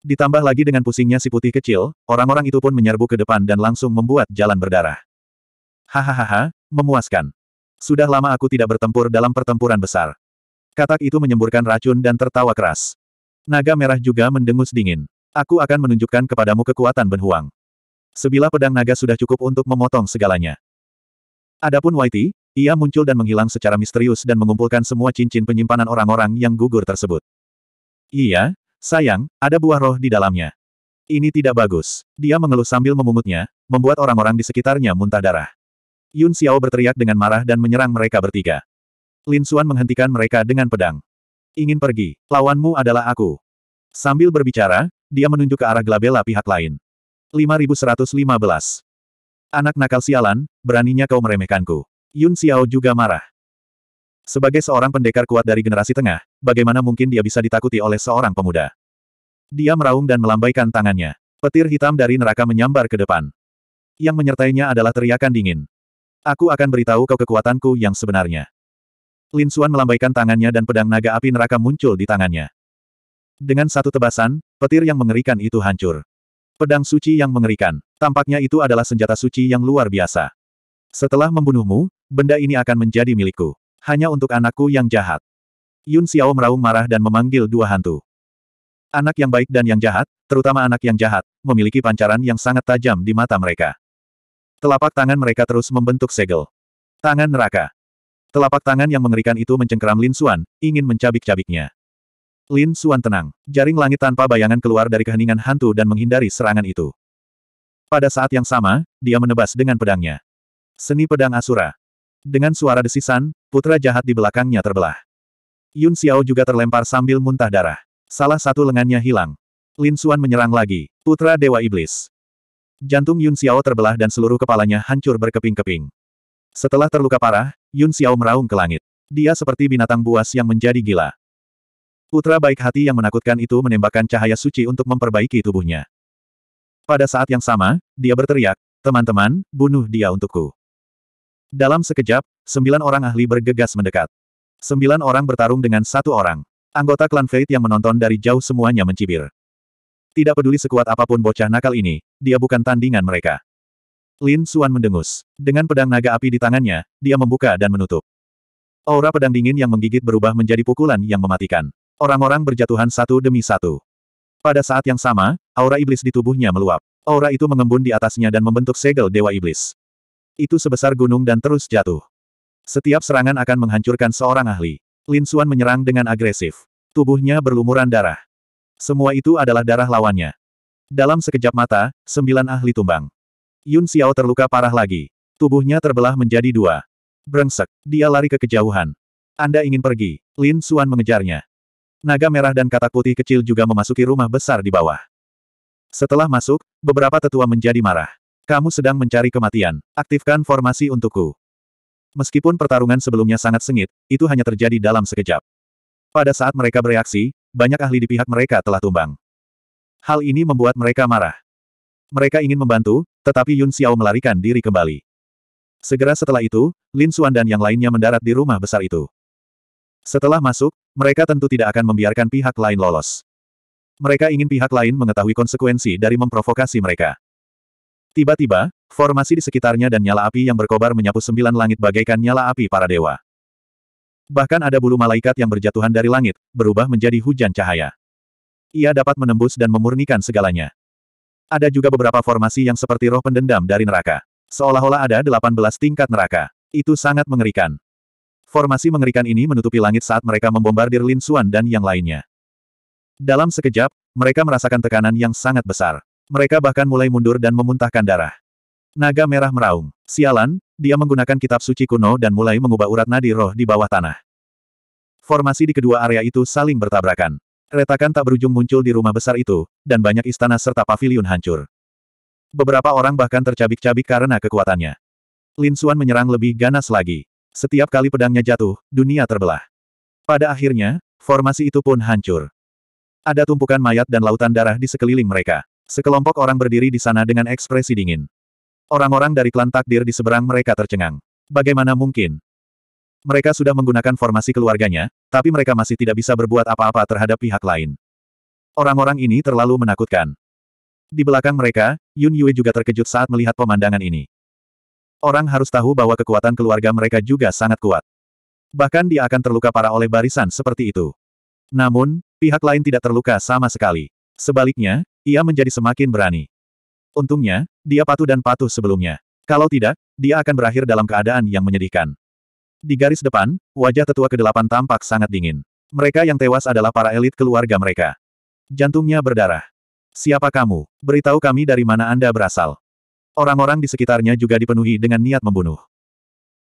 [SPEAKER 1] Ditambah lagi dengan pusingnya si putih kecil, orang-orang itu pun menyerbu ke depan dan langsung membuat jalan berdarah. Hahaha, memuaskan. Sudah lama aku tidak bertempur dalam pertempuran besar. Katak itu menyemburkan racun dan tertawa keras. Naga merah juga mendengus dingin. Aku akan menunjukkan kepadamu kekuatan benhuang. Sebilah pedang naga sudah cukup untuk memotong segalanya. Adapun Whitey, ia muncul dan menghilang secara misterius dan mengumpulkan semua cincin penyimpanan orang-orang yang gugur tersebut. Iya, sayang, ada buah roh di dalamnya. Ini tidak bagus. Dia mengeluh sambil memungutnya, membuat orang-orang di sekitarnya muntah darah. Yun Xiao berteriak dengan marah dan menyerang mereka bertiga. Lin Xuan menghentikan mereka dengan pedang. Ingin pergi, lawanmu adalah aku. Sambil berbicara, dia menunjuk ke arah Glabella pihak lain. 5115. Anak nakal sialan, beraninya kau meremehkanku. Yun Xiao juga marah. Sebagai seorang pendekar kuat dari generasi tengah, bagaimana mungkin dia bisa ditakuti oleh seorang pemuda? Dia meraung dan melambaikan tangannya. Petir hitam dari neraka menyambar ke depan. Yang menyertainya adalah teriakan dingin. Aku akan beritahu kau kekuatanku yang sebenarnya. Lin Suan melambaikan tangannya dan pedang naga api neraka muncul di tangannya. Dengan satu tebasan, petir yang mengerikan itu hancur. Pedang suci yang mengerikan. Tampaknya itu adalah senjata suci yang luar biasa. Setelah membunuhmu, benda ini akan menjadi milikku. Hanya untuk anakku yang jahat. Yun Xiao meraung marah dan memanggil dua hantu. Anak yang baik dan yang jahat, terutama anak yang jahat, memiliki pancaran yang sangat tajam di mata mereka. Telapak tangan mereka terus membentuk segel. Tangan neraka. Telapak tangan yang mengerikan itu mencengkeram Lin Suan, ingin mencabik-cabiknya. Lin Suan tenang. Jaring langit tanpa bayangan keluar dari keheningan hantu dan menghindari serangan itu. Pada saat yang sama, dia menebas dengan pedangnya. Seni pedang Asura. Dengan suara desisan, putra jahat di belakangnya terbelah. Yun Xiao juga terlempar sambil muntah darah. Salah satu lengannya hilang. Lin Suan menyerang lagi, putra Dewa Iblis. Jantung Yun Xiao terbelah dan seluruh kepalanya hancur berkeping-keping. Setelah terluka parah, Yun Xiao meraung ke langit. Dia seperti binatang buas yang menjadi gila. Putra baik hati yang menakutkan itu menembakkan cahaya suci untuk memperbaiki tubuhnya. Pada saat yang sama, dia berteriak, teman-teman, bunuh dia untukku. Dalam sekejap, sembilan orang ahli bergegas mendekat. Sembilan orang bertarung dengan satu orang. Anggota klan Fate yang menonton dari jauh semuanya mencibir. Tidak peduli sekuat apapun bocah nakal ini, dia bukan tandingan mereka. Lin Suan mendengus. Dengan pedang naga api di tangannya, dia membuka dan menutup. Aura pedang dingin yang menggigit berubah menjadi pukulan yang mematikan. Orang-orang berjatuhan satu demi satu. Pada saat yang sama, aura iblis di tubuhnya meluap. Aura itu mengembun di atasnya dan membentuk segel dewa iblis. Itu sebesar gunung dan terus jatuh. Setiap serangan akan menghancurkan seorang ahli. Lin Xuan menyerang dengan agresif. Tubuhnya berlumuran darah. Semua itu adalah darah lawannya. Dalam sekejap mata, sembilan ahli tumbang. Yun Xiao terluka parah lagi. Tubuhnya terbelah menjadi dua. Brengsek, dia lari ke kejauhan. Anda ingin pergi, Lin Xuan mengejarnya. Naga merah dan katak putih kecil juga memasuki rumah besar di bawah. Setelah masuk, beberapa tetua menjadi marah. Kamu sedang mencari kematian. Aktifkan formasi untukku. Meskipun pertarungan sebelumnya sangat sengit, itu hanya terjadi dalam sekejap. Pada saat mereka bereaksi, banyak ahli di pihak mereka telah tumbang. Hal ini membuat mereka marah. Mereka ingin membantu, tetapi Yun Xiao melarikan diri kembali. Segera setelah itu, Lin Xuan dan yang lainnya mendarat di rumah besar itu. Setelah masuk, mereka tentu tidak akan membiarkan pihak lain lolos. Mereka ingin pihak lain mengetahui konsekuensi dari memprovokasi mereka. Tiba-tiba, formasi di sekitarnya dan nyala api yang berkobar menyapu sembilan langit bagaikan nyala api para dewa. Bahkan ada bulu malaikat yang berjatuhan dari langit, berubah menjadi hujan cahaya. Ia dapat menembus dan memurnikan segalanya. Ada juga beberapa formasi yang seperti roh pendendam dari neraka. Seolah-olah ada 18 tingkat neraka. Itu sangat mengerikan. Formasi mengerikan ini menutupi langit saat mereka membombardir Lin Xuan dan yang lainnya. Dalam sekejap, mereka merasakan tekanan yang sangat besar. Mereka bahkan mulai mundur dan memuntahkan darah. Naga merah meraung. Sialan, dia menggunakan kitab suci kuno dan mulai mengubah urat nadi roh di bawah tanah. Formasi di kedua area itu saling bertabrakan. Retakan tak berujung muncul di rumah besar itu, dan banyak istana serta paviliun hancur. Beberapa orang bahkan tercabik-cabik karena kekuatannya. Lin Suan menyerang lebih ganas lagi. Setiap kali pedangnya jatuh, dunia terbelah. Pada akhirnya, formasi itu pun hancur. Ada tumpukan mayat dan lautan darah di sekeliling mereka. Sekelompok orang berdiri di sana dengan ekspresi dingin. Orang-orang dari klan takdir di seberang mereka tercengang. Bagaimana mungkin? Mereka sudah menggunakan formasi keluarganya, tapi mereka masih tidak bisa berbuat apa-apa terhadap pihak lain. Orang-orang ini terlalu menakutkan. Di belakang mereka, Yun Yue juga terkejut saat melihat pemandangan ini. Orang harus tahu bahwa kekuatan keluarga mereka juga sangat kuat. Bahkan dia akan terluka parah oleh barisan seperti itu. Namun, pihak lain tidak terluka sama sekali. Sebaliknya, ia menjadi semakin berani. Untungnya, dia patuh dan patuh sebelumnya. Kalau tidak, dia akan berakhir dalam keadaan yang menyedihkan. Di garis depan, wajah tetua kedelapan tampak sangat dingin. Mereka yang tewas adalah para elit keluarga mereka. Jantungnya berdarah. Siapa kamu? Beritahu kami dari mana Anda berasal. Orang-orang di sekitarnya juga dipenuhi dengan niat membunuh.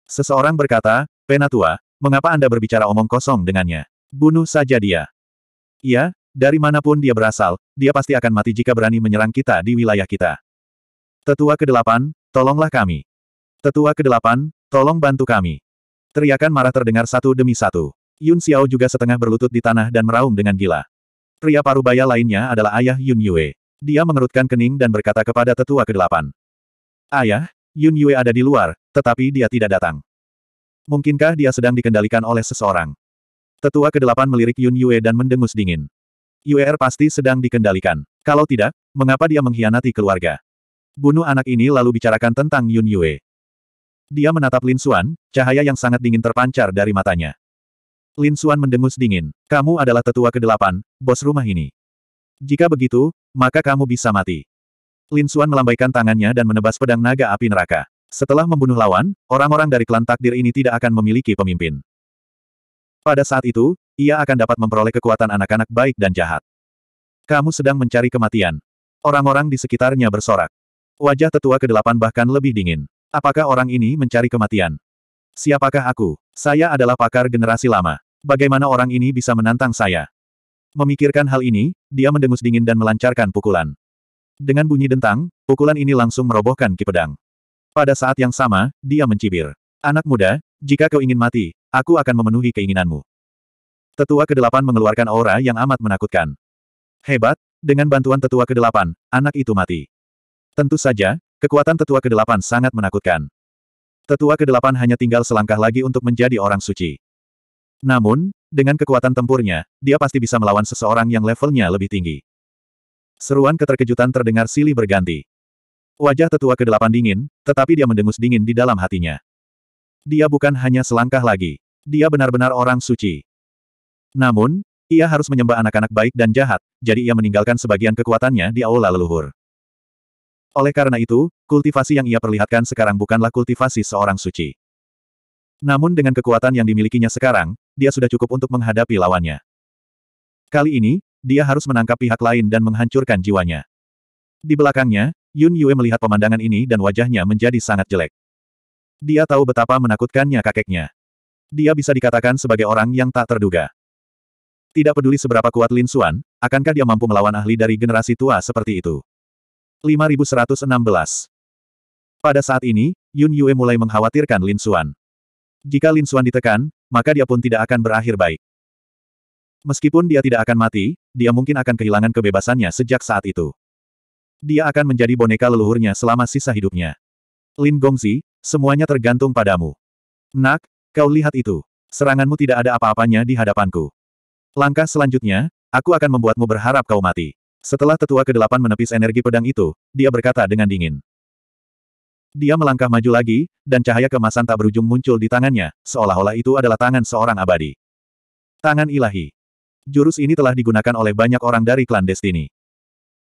[SPEAKER 1] Seseorang berkata, Penatua, mengapa Anda berbicara omong kosong dengannya? Bunuh saja dia. Iya, dari manapun dia berasal, dia pasti akan mati jika berani menyerang kita di wilayah kita. Tetua ke-8, tolonglah kami. Tetua ke-8, tolong bantu kami. Teriakan marah terdengar satu demi satu. Yun Xiao juga setengah berlutut di tanah dan meraung dengan gila. Pria parubaya lainnya adalah ayah Yun Yue. Dia mengerutkan kening dan berkata kepada tetua ke-8. Ayah, Yun Yue ada di luar, tetapi dia tidak datang. Mungkinkah dia sedang dikendalikan oleh seseorang? Tetua ke-8 melirik Yun Yue dan mendengus dingin. UR pasti sedang dikendalikan. Kalau tidak, mengapa dia mengkhianati keluarga? Bunuh anak ini lalu bicarakan tentang Yun Yue. Dia menatap Lin Xuan, cahaya yang sangat dingin terpancar dari matanya. Lin Xuan mendengus dingin. Kamu adalah tetua kedelapan, bos rumah ini. Jika begitu, maka kamu bisa mati. Lin Xuan melambaikan tangannya dan menebas pedang naga api neraka. Setelah membunuh lawan, orang-orang dari klan takdir ini tidak akan memiliki pemimpin. Pada saat itu, ia akan dapat memperoleh kekuatan anak-anak baik dan jahat. Kamu sedang mencari kematian. Orang-orang di sekitarnya bersorak. Wajah tetua kedelapan bahkan lebih dingin. Apakah orang ini mencari kematian? Siapakah aku? Saya adalah pakar generasi lama. Bagaimana orang ini bisa menantang saya? Memikirkan hal ini, dia mendengus dingin dan melancarkan pukulan. Dengan bunyi dentang, pukulan ini langsung merobohkan ki pedang. Pada saat yang sama, dia mencibir. Anak muda, jika kau ingin mati, aku akan memenuhi keinginanmu. Tetua ke kedelapan mengeluarkan aura yang amat menakutkan. Hebat, dengan bantuan tetua ke kedelapan, anak itu mati. Tentu saja, kekuatan tetua ke kedelapan sangat menakutkan. Tetua ke kedelapan hanya tinggal selangkah lagi untuk menjadi orang suci. Namun, dengan kekuatan tempurnya, dia pasti bisa melawan seseorang yang levelnya lebih tinggi. Seruan keterkejutan terdengar silih berganti. Wajah tetua ke kedelapan dingin, tetapi dia mendengus dingin di dalam hatinya. Dia bukan hanya selangkah lagi. Dia benar-benar orang suci. Namun, ia harus menyembah anak-anak baik dan jahat, jadi ia meninggalkan sebagian kekuatannya di aula leluhur. Oleh karena itu, kultivasi yang ia perlihatkan sekarang bukanlah kultivasi seorang suci. Namun dengan kekuatan yang dimilikinya sekarang, dia sudah cukup untuk menghadapi lawannya. Kali ini, dia harus menangkap pihak lain dan menghancurkan jiwanya. Di belakangnya, Yun Yue melihat pemandangan ini dan wajahnya menjadi sangat jelek. Dia tahu betapa menakutkannya kakeknya. Dia bisa dikatakan sebagai orang yang tak terduga. Tidak peduli seberapa kuat Lin Suan, akankah dia mampu melawan ahli dari generasi tua seperti itu? 5116 Pada saat ini, Yun Yue mulai mengkhawatirkan Lin Suan. Jika Lin Suan ditekan, maka dia pun tidak akan berakhir baik. Meskipun dia tidak akan mati, dia mungkin akan kehilangan kebebasannya sejak saat itu. Dia akan menjadi boneka leluhurnya selama sisa hidupnya. Lin Gongzi, semuanya tergantung padamu. Nak, kau lihat itu. Seranganmu tidak ada apa-apanya di hadapanku. Langkah selanjutnya, aku akan membuatmu berharap kau mati. Setelah tetua ke-8 menepis energi pedang itu, dia berkata dengan dingin. Dia melangkah maju lagi, dan cahaya kemasan tak berujung muncul di tangannya, seolah-olah itu adalah tangan seorang abadi. Tangan ilahi. Jurus ini telah digunakan oleh banyak orang dari klan Destiny.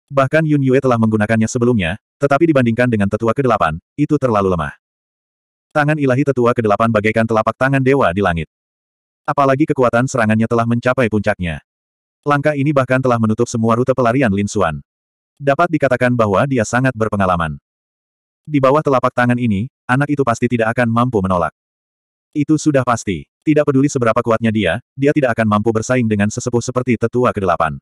[SPEAKER 1] Bahkan Yun Yue telah menggunakannya sebelumnya, tetapi dibandingkan dengan tetua ke-8, itu terlalu lemah. Tangan ilahi tetua ke-8 bagaikan telapak tangan dewa di langit. Apalagi kekuatan serangannya telah mencapai puncaknya. Langkah ini bahkan telah menutup semua rute pelarian Lin Xuan. Dapat dikatakan bahwa dia sangat berpengalaman. Di bawah telapak tangan ini, anak itu pasti tidak akan mampu menolak. Itu sudah pasti. Tidak peduli seberapa kuatnya dia, dia tidak akan mampu bersaing dengan sesepuh seperti tetua kedelapan.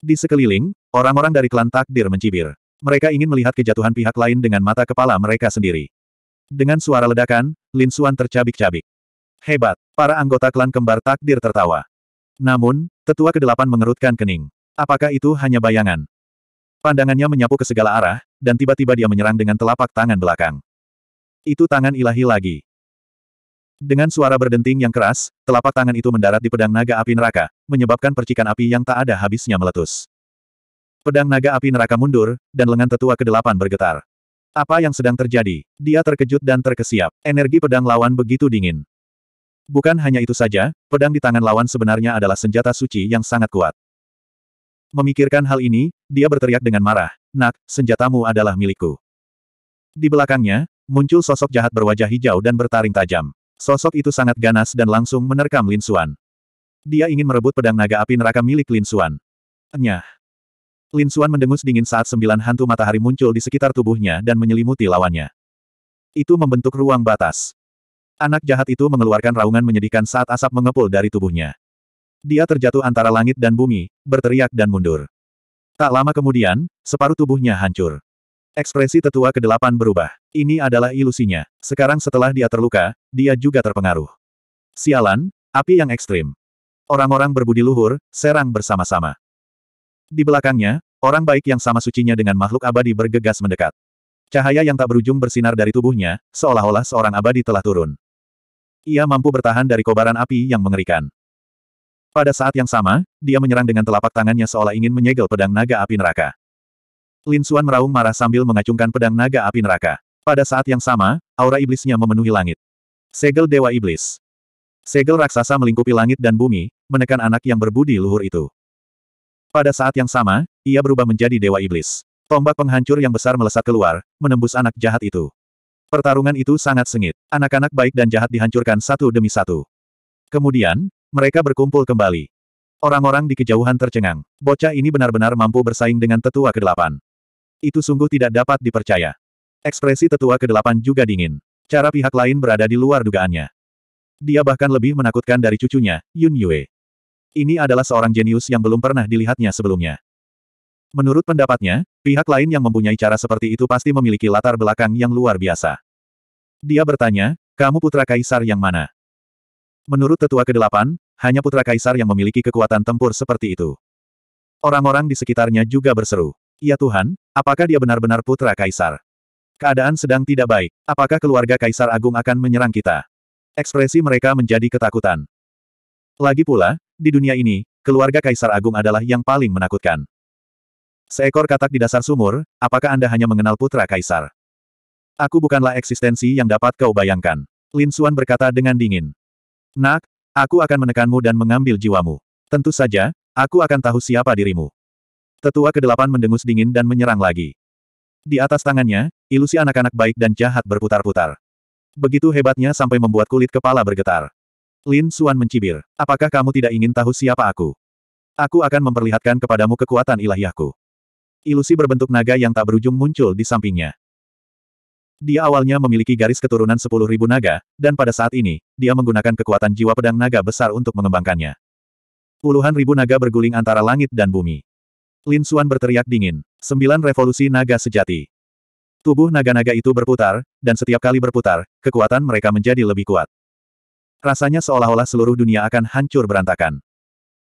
[SPEAKER 1] Di sekeliling, orang-orang dari klan takdir mencibir. Mereka ingin melihat kejatuhan pihak lain dengan mata kepala mereka sendiri. Dengan suara ledakan, Lin Xuan tercabik-cabik. Hebat, para anggota klan kembar takdir tertawa. Namun, tetua kedelapan mengerutkan kening. Apakah itu hanya bayangan? Pandangannya menyapu ke segala arah, dan tiba-tiba dia menyerang dengan telapak tangan belakang. Itu tangan ilahi lagi. Dengan suara berdenting yang keras, telapak tangan itu mendarat di pedang naga api neraka, menyebabkan percikan api yang tak ada habisnya meletus. Pedang naga api neraka mundur, dan lengan tetua kedelapan bergetar. Apa yang sedang terjadi? Dia terkejut dan terkesiap. Energi pedang lawan begitu dingin. Bukan hanya itu saja, pedang di tangan lawan sebenarnya adalah senjata suci yang sangat kuat. Memikirkan hal ini, dia berteriak dengan marah, Nak, senjatamu adalah milikku. Di belakangnya, muncul sosok jahat berwajah hijau dan bertaring tajam. Sosok itu sangat ganas dan langsung menerkam Lin Xuan. Dia ingin merebut pedang naga api neraka milik Lin Xuan. Nyah. Lin Xuan mendengus dingin saat sembilan hantu matahari muncul di sekitar tubuhnya dan menyelimuti lawannya. Itu membentuk ruang batas. Anak jahat itu mengeluarkan raungan menyedihkan saat asap mengepul dari tubuhnya. Dia terjatuh antara langit dan bumi, berteriak dan mundur. Tak lama kemudian, separuh tubuhnya hancur. Ekspresi tetua kedelapan berubah. Ini adalah ilusinya. Sekarang setelah dia terluka, dia juga terpengaruh. Sialan, api yang ekstrim. Orang-orang berbudi luhur, serang bersama-sama. Di belakangnya, orang baik yang sama sucinya dengan makhluk abadi bergegas mendekat. Cahaya yang tak berujung bersinar dari tubuhnya, seolah-olah seorang abadi telah turun. Ia mampu bertahan dari kobaran api yang mengerikan. Pada saat yang sama, dia menyerang dengan telapak tangannya seolah ingin menyegel pedang naga api neraka. Lin Xuan meraung marah sambil mengacungkan pedang naga api neraka. Pada saat yang sama, aura iblisnya memenuhi langit. Segel Dewa Iblis. Segel raksasa melingkupi langit dan bumi, menekan anak yang berbudi luhur itu. Pada saat yang sama, ia berubah menjadi Dewa Iblis. Tombak penghancur yang besar melesat keluar, menembus anak jahat itu. Pertarungan itu sangat sengit. Anak-anak baik dan jahat dihancurkan satu demi satu. Kemudian, mereka berkumpul kembali. Orang-orang di kejauhan tercengang. Bocah ini benar-benar mampu bersaing dengan tetua kedelapan. Itu sungguh tidak dapat dipercaya. Ekspresi tetua kedelapan juga dingin. Cara pihak lain berada di luar dugaannya. Dia bahkan lebih menakutkan dari cucunya, Yun Yue. Ini adalah seorang jenius yang belum pernah dilihatnya sebelumnya. Menurut pendapatnya, pihak lain yang mempunyai cara seperti itu pasti memiliki latar belakang yang luar biasa. Dia bertanya, kamu putra kaisar yang mana? Menurut tetua ke-8, hanya putra kaisar yang memiliki kekuatan tempur seperti itu. Orang-orang di sekitarnya juga berseru. Ya Tuhan, apakah dia benar-benar putra kaisar? Keadaan sedang tidak baik. Apakah keluarga kaisar agung akan menyerang kita? Ekspresi mereka menjadi ketakutan. Lagi pula, di dunia ini, keluarga kaisar agung adalah yang paling menakutkan. Seekor katak di dasar sumur, apakah Anda hanya mengenal putra kaisar? Aku bukanlah eksistensi yang dapat kau bayangkan. Lin Xuan berkata dengan dingin. Nak, aku akan menekanmu dan mengambil jiwamu. Tentu saja, aku akan tahu siapa dirimu. Tetua kedelapan mendengus dingin dan menyerang lagi. Di atas tangannya, ilusi anak-anak baik dan jahat berputar-putar. Begitu hebatnya sampai membuat kulit kepala bergetar. Lin Xuan mencibir, apakah kamu tidak ingin tahu siapa aku? Aku akan memperlihatkan kepadamu kekuatan ilahiyahku. Ilusi berbentuk naga yang tak berujung muncul di sampingnya. Dia awalnya memiliki garis keturunan sepuluh ribu naga, dan pada saat ini, dia menggunakan kekuatan jiwa pedang naga besar untuk mengembangkannya. Puluhan ribu naga berguling antara langit dan bumi. Lin Suan berteriak dingin. Sembilan revolusi naga sejati. Tubuh naga-naga itu berputar, dan setiap kali berputar, kekuatan mereka menjadi lebih kuat. Rasanya seolah-olah seluruh dunia akan hancur berantakan.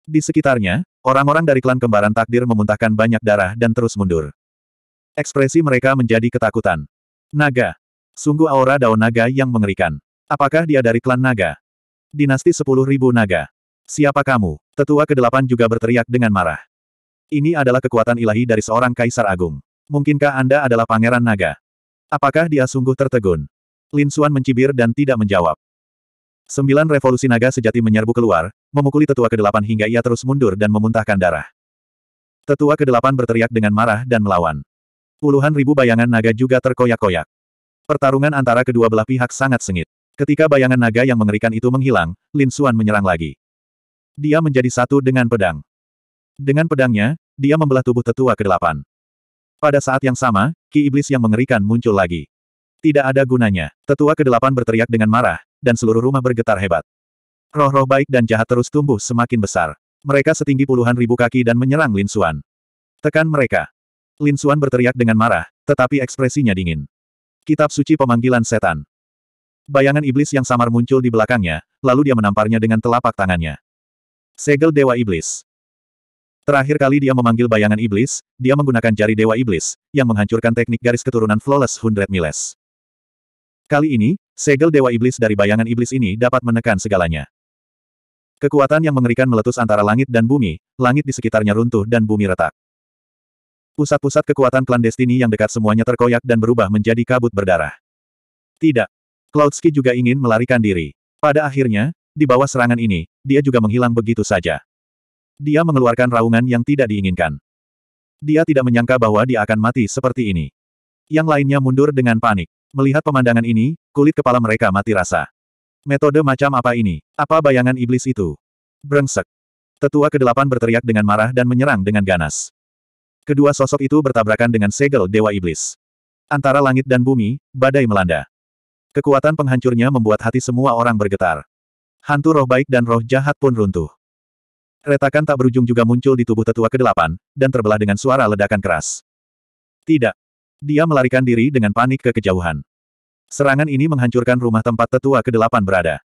[SPEAKER 1] Di sekitarnya, Orang-orang dari klan kembaran takdir memuntahkan banyak darah dan terus mundur. Ekspresi mereka menjadi ketakutan. Naga. Sungguh aura daun naga yang mengerikan. Apakah dia dari klan naga? Dinasti 10.000 naga. Siapa kamu? Tetua ke-8 juga berteriak dengan marah. Ini adalah kekuatan ilahi dari seorang kaisar agung. Mungkinkah Anda adalah pangeran naga? Apakah dia sungguh tertegun? Lin Xuan mencibir dan tidak menjawab. Sembilan revolusi naga sejati menyerbu keluar, memukuli tetua kedelapan hingga ia terus mundur dan memuntahkan darah. Tetua kedelapan berteriak dengan marah dan melawan. Puluhan ribu bayangan naga juga terkoyak-koyak. Pertarungan antara kedua belah pihak sangat sengit. Ketika bayangan naga yang mengerikan itu menghilang, Lin Suan menyerang lagi. Dia menjadi satu dengan pedang. Dengan pedangnya, dia membelah tubuh tetua kedelapan. Pada saat yang sama, ki iblis yang mengerikan muncul lagi. Tidak ada gunanya. Tetua kedelapan berteriak dengan marah, dan seluruh rumah bergetar hebat. Roh-roh baik dan jahat terus tumbuh semakin besar. Mereka setinggi puluhan ribu kaki dan menyerang Lin Xuan. Tekan mereka. Lin Xuan berteriak dengan marah, tetapi ekspresinya dingin. Kitab suci pemanggilan setan. Bayangan iblis yang samar muncul di belakangnya, lalu dia menamparnya dengan telapak tangannya. Segel Dewa Iblis. Terakhir kali dia memanggil bayangan iblis, dia menggunakan jari Dewa Iblis, yang menghancurkan teknik garis keturunan Flawless Hundred Miles. Kali ini, Segel Dewa Iblis dari bayangan iblis ini dapat menekan segalanya. Kekuatan yang mengerikan meletus antara langit dan bumi, langit di sekitarnya runtuh dan bumi retak. Pusat-pusat kekuatan klandestini yang dekat semuanya terkoyak dan berubah menjadi kabut berdarah. Tidak. Cloudski juga ingin melarikan diri. Pada akhirnya, di bawah serangan ini, dia juga menghilang begitu saja. Dia mengeluarkan raungan yang tidak diinginkan. Dia tidak menyangka bahwa dia akan mati seperti ini. Yang lainnya mundur dengan panik. Melihat pemandangan ini, kulit kepala mereka mati rasa. Metode macam apa ini? Apa bayangan iblis itu? Brengsek. Tetua kedelapan berteriak dengan marah dan menyerang dengan ganas. Kedua sosok itu bertabrakan dengan segel Dewa Iblis. Antara langit dan bumi, badai melanda. Kekuatan penghancurnya membuat hati semua orang bergetar. Hantu roh baik dan roh jahat pun runtuh. Retakan tak berujung juga muncul di tubuh tetua kedelapan, dan terbelah dengan suara ledakan keras. Tidak, dia melarikan diri dengan panik ke kejauhan. Serangan ini menghancurkan rumah tempat tetua ke-8 berada.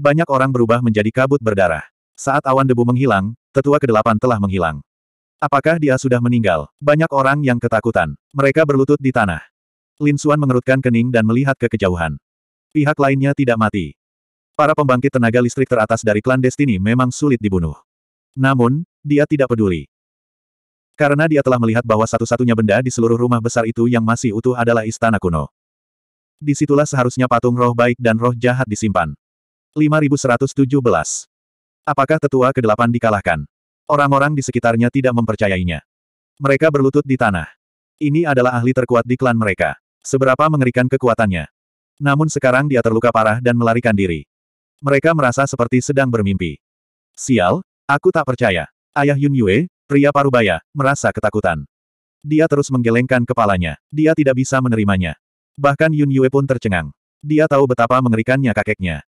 [SPEAKER 1] Banyak orang berubah menjadi kabut berdarah. Saat awan debu menghilang, tetua ke-8 telah menghilang. Apakah dia sudah meninggal? Banyak orang yang ketakutan. Mereka berlutut di tanah. Lin Xuan mengerutkan kening dan melihat ke kejauhan. Pihak lainnya tidak mati. Para pembangkit tenaga listrik teratas dari klan Destiny memang sulit dibunuh. Namun, dia tidak peduli. Karena dia telah melihat bahwa satu-satunya benda di seluruh rumah besar itu yang masih utuh adalah istana kuno. Disitulah seharusnya patung roh baik dan roh jahat disimpan. 5117. Apakah tetua ke-8 dikalahkan? Orang-orang di sekitarnya tidak mempercayainya. Mereka berlutut di tanah. Ini adalah ahli terkuat di klan mereka. Seberapa mengerikan kekuatannya. Namun sekarang dia terluka parah dan melarikan diri. Mereka merasa seperti sedang bermimpi. Sial, aku tak percaya. Ayah Yun Yue, Pria parubaya, merasa ketakutan. Dia terus menggelengkan kepalanya. Dia tidak bisa menerimanya. Bahkan Yun Yue pun tercengang. Dia tahu betapa mengerikannya kakeknya.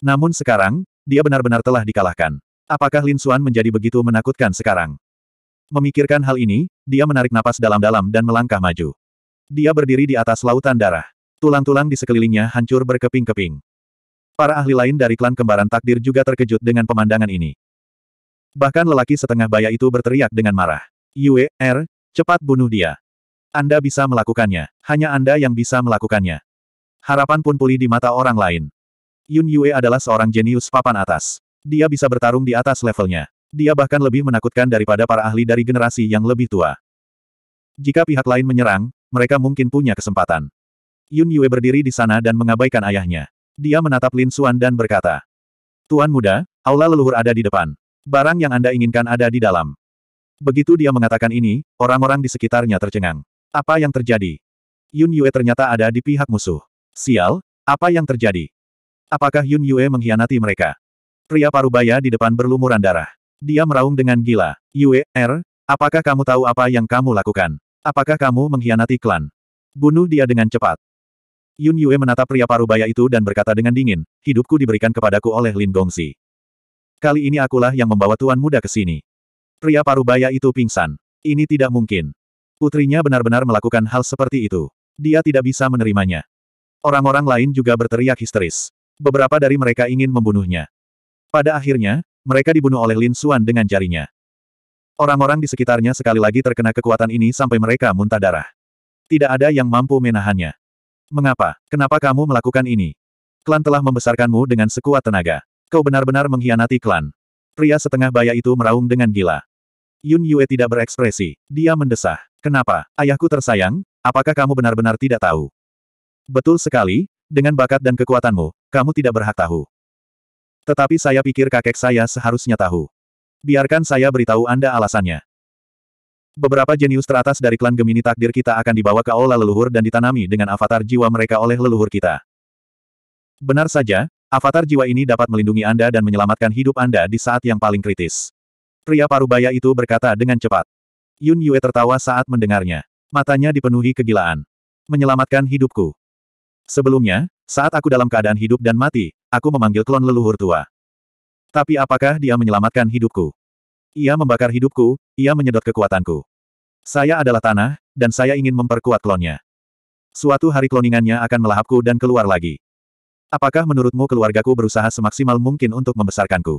[SPEAKER 1] Namun sekarang, dia benar-benar telah dikalahkan. Apakah Lin Xuan menjadi begitu menakutkan sekarang? Memikirkan hal ini, dia menarik napas dalam-dalam dan melangkah maju. Dia berdiri di atas lautan darah. Tulang-tulang di sekelilingnya hancur berkeping-keping. Para ahli lain dari klan kembaran takdir juga terkejut dengan pemandangan ini. Bahkan lelaki setengah baya itu berteriak dengan marah. Yue, Er, cepat bunuh dia. Anda bisa melakukannya. Hanya Anda yang bisa melakukannya. Harapan pun pulih di mata orang lain. Yun Yue adalah seorang jenius papan atas. Dia bisa bertarung di atas levelnya. Dia bahkan lebih menakutkan daripada para ahli dari generasi yang lebih tua. Jika pihak lain menyerang, mereka mungkin punya kesempatan. Yun Yue berdiri di sana dan mengabaikan ayahnya. Dia menatap Lin Xuan dan berkata, Tuan muda, aula leluhur ada di depan. Barang yang Anda inginkan ada di dalam. Begitu dia mengatakan ini, orang-orang di sekitarnya tercengang. Apa yang terjadi? Yun Yue ternyata ada di pihak musuh. Sial, apa yang terjadi? Apakah Yun Yue mengkhianati mereka? Pria parubaya di depan berlumuran darah. Dia meraung dengan gila. Yue, Er, apakah kamu tahu apa yang kamu lakukan? Apakah kamu mengkhianati klan? Bunuh dia dengan cepat. Yun Yue menatap pria parubaya itu dan berkata dengan dingin, hidupku diberikan kepadaku oleh Lin Gongsi. Kali ini akulah yang membawa tuan muda ke sini. Pria parubaya itu pingsan. Ini tidak mungkin. Putrinya benar-benar melakukan hal seperti itu. Dia tidak bisa menerimanya. Orang-orang lain juga berteriak histeris. Beberapa dari mereka ingin membunuhnya. Pada akhirnya, mereka dibunuh oleh Lin Xuan dengan jarinya. Orang-orang di sekitarnya sekali lagi terkena kekuatan ini sampai mereka muntah darah. Tidak ada yang mampu menahannya. Mengapa? Kenapa kamu melakukan ini? Klan telah membesarkanmu dengan sekuat tenaga. Kau benar-benar mengkhianati klan. Pria setengah baya itu meraung dengan gila. Yun Yue tidak berekspresi. Dia mendesah. Kenapa? Ayahku tersayang, apakah kamu benar-benar tidak tahu? Betul sekali, dengan bakat dan kekuatanmu, kamu tidak berhak tahu. Tetapi saya pikir kakek saya seharusnya tahu. Biarkan saya beritahu Anda alasannya. Beberapa jenius teratas dari klan Gemini takdir kita akan dibawa ke aula leluhur dan ditanami dengan avatar jiwa mereka oleh leluhur kita. Benar saja, Avatar jiwa ini dapat melindungi Anda dan menyelamatkan hidup Anda di saat yang paling kritis. Pria parubaya itu berkata dengan cepat. Yun Yue tertawa saat mendengarnya. Matanya dipenuhi kegilaan. Menyelamatkan hidupku. Sebelumnya, saat aku dalam keadaan hidup dan mati, aku memanggil klon leluhur tua. Tapi apakah dia menyelamatkan hidupku? Ia membakar hidupku, ia menyedot kekuatanku. Saya adalah tanah, dan saya ingin memperkuat klonnya. Suatu hari kloningannya akan melahapku dan keluar lagi. Apakah menurutmu keluargaku berusaha semaksimal mungkin untuk membesarkanku?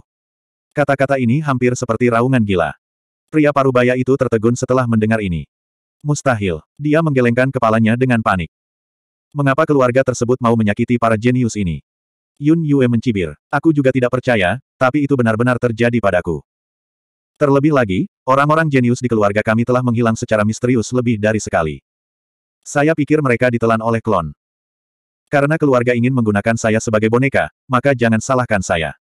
[SPEAKER 1] Kata-kata ini hampir seperti raungan gila. Pria parubaya itu tertegun setelah mendengar ini. Mustahil. Dia menggelengkan kepalanya dengan panik. Mengapa keluarga tersebut mau menyakiti para jenius ini? Yun Yue mencibir. Aku juga tidak percaya, tapi itu benar-benar terjadi padaku. Terlebih lagi, orang-orang jenius di keluarga kami telah menghilang secara misterius lebih dari sekali. Saya pikir mereka ditelan oleh klon. Karena keluarga ingin menggunakan saya sebagai boneka, maka jangan salahkan saya.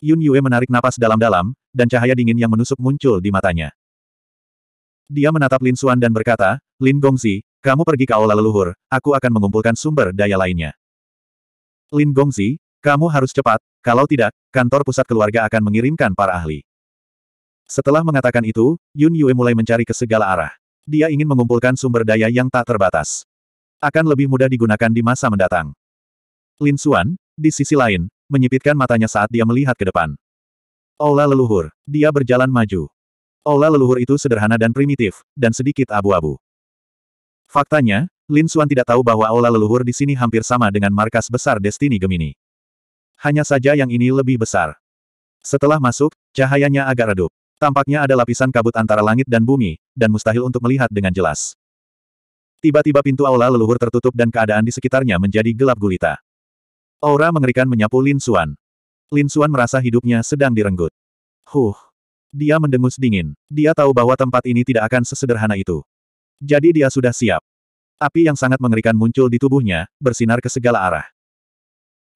[SPEAKER 1] Yun Yue menarik napas dalam-dalam, dan cahaya dingin yang menusuk muncul di matanya. Dia menatap Lin Xuan dan berkata, Lin Gongzi, kamu pergi ke aula leluhur, aku akan mengumpulkan sumber daya lainnya. Lin Gongzi, kamu harus cepat, kalau tidak, kantor pusat keluarga akan mengirimkan para ahli. Setelah mengatakan itu, Yun Yue mulai mencari ke segala arah. Dia ingin mengumpulkan sumber daya yang tak terbatas akan lebih mudah digunakan di masa mendatang. Lin Xuan, di sisi lain, menyipitkan matanya saat dia melihat ke depan. Ola leluhur, dia berjalan maju. Ola leluhur itu sederhana dan primitif, dan sedikit abu-abu. Faktanya, Lin Xuan tidak tahu bahwa Ola leluhur di sini hampir sama dengan markas besar Destiny Gemini. Hanya saja yang ini lebih besar. Setelah masuk, cahayanya agak redup. Tampaknya ada lapisan kabut antara langit dan bumi, dan mustahil untuk melihat dengan jelas. Tiba-tiba pintu aula leluhur tertutup dan keadaan di sekitarnya menjadi gelap gulita. Aura mengerikan menyapu Lin Xuan. Lin Xuan merasa hidupnya sedang direnggut. Huh. Dia mendengus dingin. Dia tahu bahwa tempat ini tidak akan sesederhana itu. Jadi dia sudah siap. Api yang sangat mengerikan muncul di tubuhnya, bersinar ke segala arah.